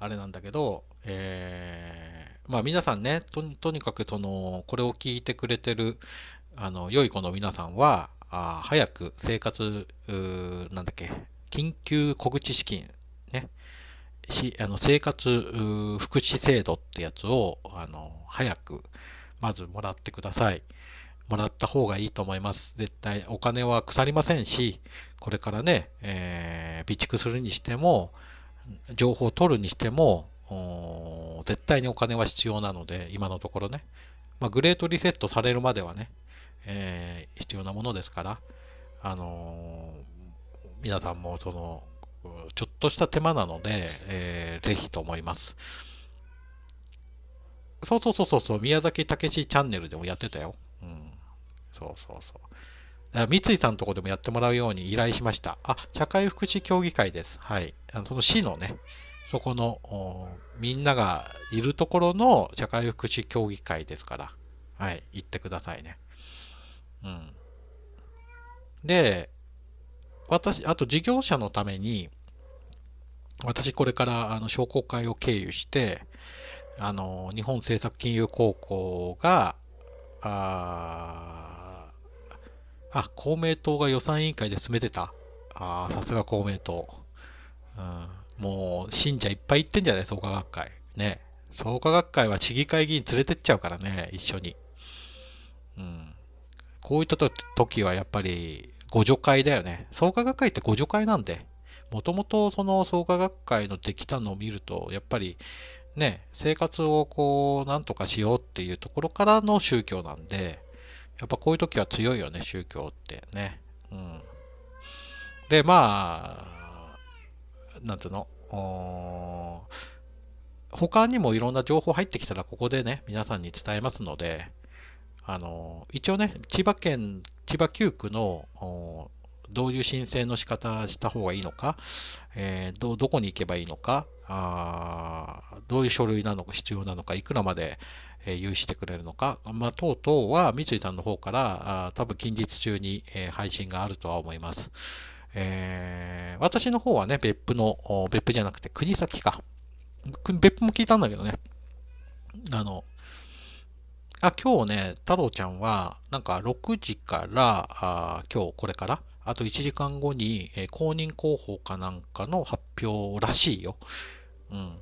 あれなんだけど、えー、まあ皆さんね、ととにかくその、これを聞いてくれてる、あの、良い子の皆さんは、あ早く生活、なんだっけ、緊急小口資金、ね、しあの生活福祉制度ってやつを、あの、早く、まずもらってください。もらった方がいいと思います。絶対お金は腐りませんし、これからね、えー、備蓄するにしても、情報を取るにしても、絶対にお金は必要なので、今のところね。まあ、グレートリセットされるまではね、えー、必要なものですから、あのー、皆さんもその、ちょっとした手間なので、えー、ぜひと思います。そうそうそうそう、宮崎武史チャンネルでもやってたよ。そうそうそう。三井さんのとこでもやってもらうように依頼しました。あ、社会福祉協議会です。はい。あのその市のね、そこのみんながいるところの社会福祉協議会ですから、はい、行ってくださいね。うん。で、私、あと事業者のために、私これからあの商工会を経由して、あの、日本政策金融高校が、ああ、公明党が予算委員会で進めてた。ああ、さすが公明党。うん、もう、信者いっぱい行ってんじゃない創価学会。ね。創価学会は市議会議員連れてっちゃうからね、一緒に。うん。こういった時はやっぱり、互助会だよね。創価学会って互助会なんで。もともとその創価学会のできたのを見ると、やっぱりね、生活をこう、なんとかしようっていうところからの宗教なんで、やっぱこういう時は強いよね、宗教ってね。うん。で、まあ、なんていうの、他にもいろんな情報入ってきたら、ここでね、皆さんに伝えますので、あの、一応ね、千葉県、千葉9区の、どういう申請の仕方した方がいいのか、えー、ど、どこに行けばいいのか、あどういう書類なのか必要なのか、いくらまで、融資してくれるのか、まあ、等々は三井さんの方から多分近日中に配信があるとは思います。えー、私の方はね、別府の、別府じゃなくて国崎か。別府も聞いたんだけどね。あの、あ、今日ね、太郎ちゃんは、なんか6時から、あ今日これから、あと1時間後に、えー、公認広報かなんかの発表らしいよ。うん。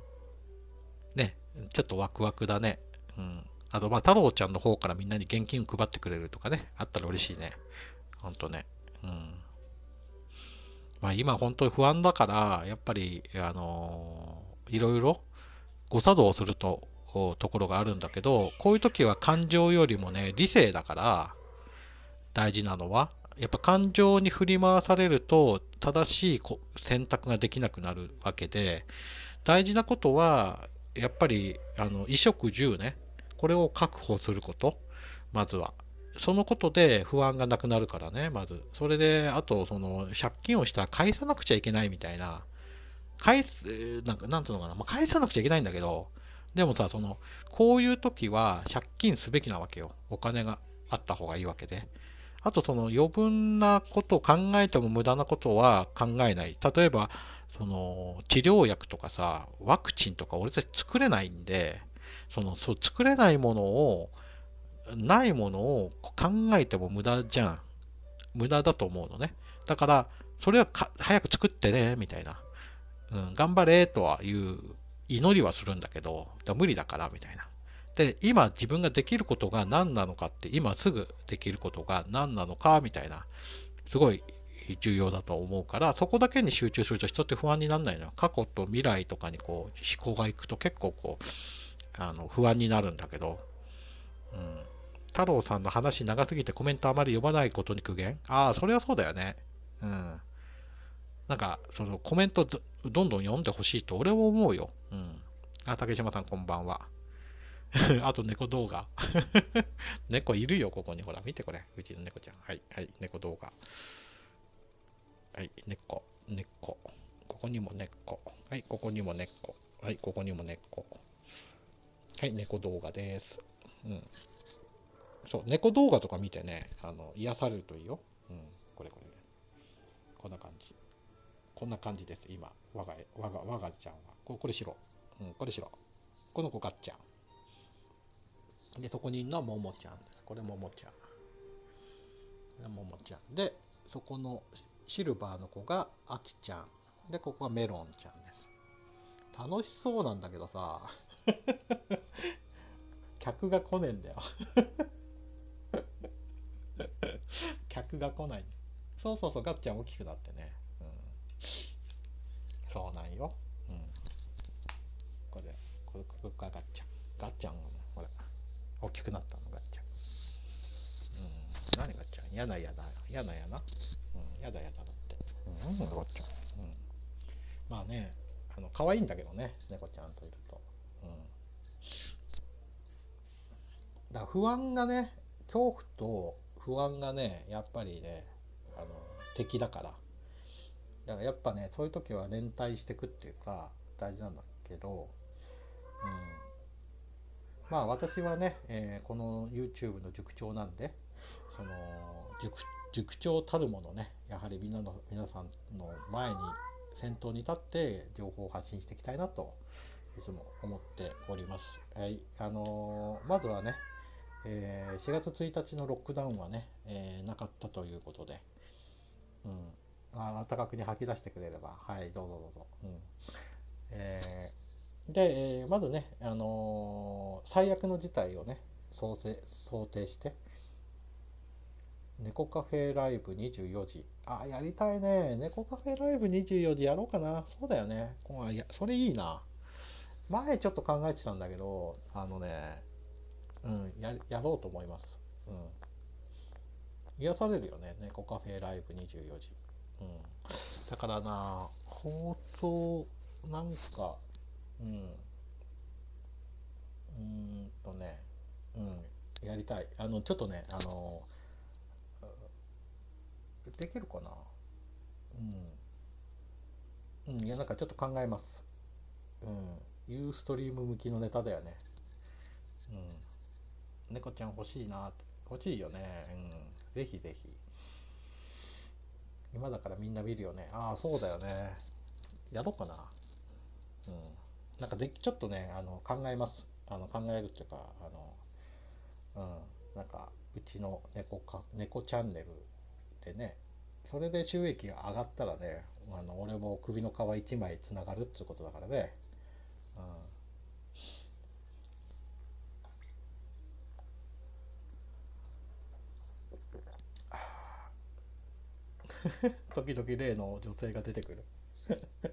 ね、ちょっとワクワクだね。うん。あと、まあ、太郎ちゃんの方からみんなに現金を配ってくれるとかね、あったら嬉しいね。ほんとね。うん。まあ、今本当に不安だから、やっぱり、あのー、いろいろ誤作動すると、ところがあるんだけど、こういう時は感情よりもね、理性だから、大事なのは、やっぱ感情に振り回されると正しい選択ができなくなるわけで大事なことはやっぱりあの衣食住ねこれを確保すること、まずは。そのことで不安がなくなるからね、まず。それで、あと、その、借金をしたら返さなくちゃいけないみたいな、返す、なんか、なんつうのかな、まあ、返さなくちゃいけないんだけど、でもさ、その、こういう時は借金すべきなわけよ。お金があった方がいいわけで。あと、その、余分なことを考えても無駄なことは考えない。例えば、その、治療薬とかさ、ワクチンとか俺たち作れないんで、そのそう作れないものをないものを考えても無駄じゃん無駄だと思うのねだからそれは早く作ってねみたいな、うん、頑張れとはいう祈りはするんだけど無理だからみたいなで今自分ができることが何なのかって今すぐできることが何なのかみたいなすごい重要だと思うからそこだけに集中すると人って不安にならないの過去と未来とかにこう思考がいくと結構こうあの不安になるんだけど、うん、太郎さんの話長すぎてコメントあまり読まないことに苦言ああ、それはそうだよね。うん。なんか、そのコメントどんどん読んでほしいと俺も思うよ。うん。あ、竹島さんこんばんは。あと猫動画。猫いるよ、ここに。ほら、見てこれ。うちの猫ちゃん。はい、はい、猫動画。はい、猫、猫。ここにも猫。はい、ここにも猫。はい、ここにも猫。はい、猫動画です。うん。そう、猫動画とか見てね、あの癒されるといいよ。うん、これこれ。こんな感じ。こんな感じです、今。我が、我が、我がちゃんは。ここれ白。うん、これ白。この子ガっちゃん。で、そこにいるのはももちゃんです。これももちゃん。ももちゃん。で、そこのシルバーの子があきちゃん。で、ここがメロンちゃんです。楽しそうなんだけどさ、客が来ねえんだよ 客が来ないそうそうそうガッちゃん大きくなってね、うん、そうなんよ、うん、これこれこれガッちゃんガッちゃんがほら大きくなったのガッちゃん、うん、何ガッちゃん嫌な嫌だ嫌な嫌な嫌、うん、だ嫌だだってうんガッちゃん、うん、まあねあの可愛いんだけどね猫ちゃんといるだ不安がね恐怖と不安がねやっぱりねあの敵だからだからやっぱねそういう時は連帯してくっていうか大事なんだけど、うん、まあ私はね、えー、この YouTube の塾長なんでその塾塾長たるものねやはりみんなの皆さんの前に先頭に立って情報を発信していきたいなといつも思っております。はい、あのー、まずはねえー、4月1日のロックダウンはね、えー、なかったということで、うん、あたかくに吐き出してくれれば、はい、どうぞどうぞ。うんえー、で、えー、まずね、あのー、最悪の事態をね、想定想定して、猫カフェライブ24時。あ、やりたいね。猫カフェライブ24時やろうかな。そうだよね。いや、それいいな。前ちょっと考えてたんだけど、あのね、うん、ややろうと思います。うん、癒されるよね猫カフェライブ24時、うん、だからな放送なんかうんうんとね、うん、やりたいあのちょっとねあのできるかなうん、うん、いやなんかちょっと考えますうんユーストリーム向きのネタだよねうん猫ちゃん欲しいな欲しいよねうんぜひぜひ今だからみんな見るよねああそうだよねやろうかなうんなんかでちょっとねあの考えますあの考えるっていうかあのうんなんかうちの猫か猫チャンネルでねそれで収益が上がったらねあの俺も首の皮一枚つながるってことだからねうん 時々例の女性が出てくる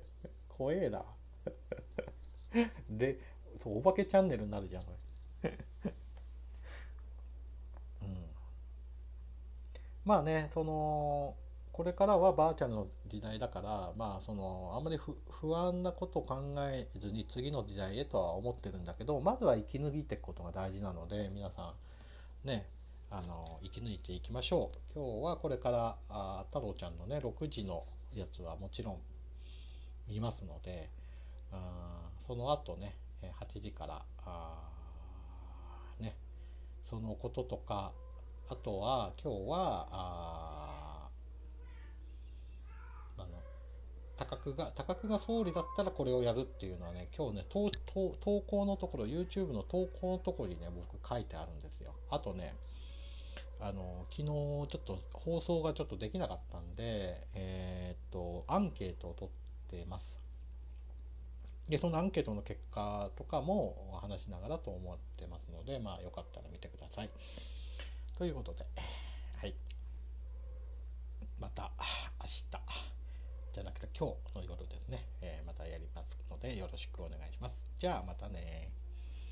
怖えなでそうお化けチャンネルになるじゃんこれ うん、まあねそのこれからはバーチャルの時代だからまあそのあんまり不安なことを考えずに次の時代へとは思ってるんだけどまずは生き抜いていくことが大事なので皆さんねあの生き抜いていきましょう今日はこれからあ太郎ちゃんのね6時のやつはもちろん見ますのであその後ね8時からあねそのこととかあとは今日はああの高久が高久が総理だったらこれをやるっていうのはね今日ね投稿のところ YouTube の投稿のところにね僕書いてあるんですよあとねあの昨日ちょっと放送がちょっとできなかったんで、えー、っとアンケートを取ってます。でそのアンケートの結果とかも話しながらと思ってますので、まあ、よかったら見てください。ということで、はい、また明日じゃなくて今日の夜ですね、えー、またやりますのでよろしくお願いします。じゃあまたね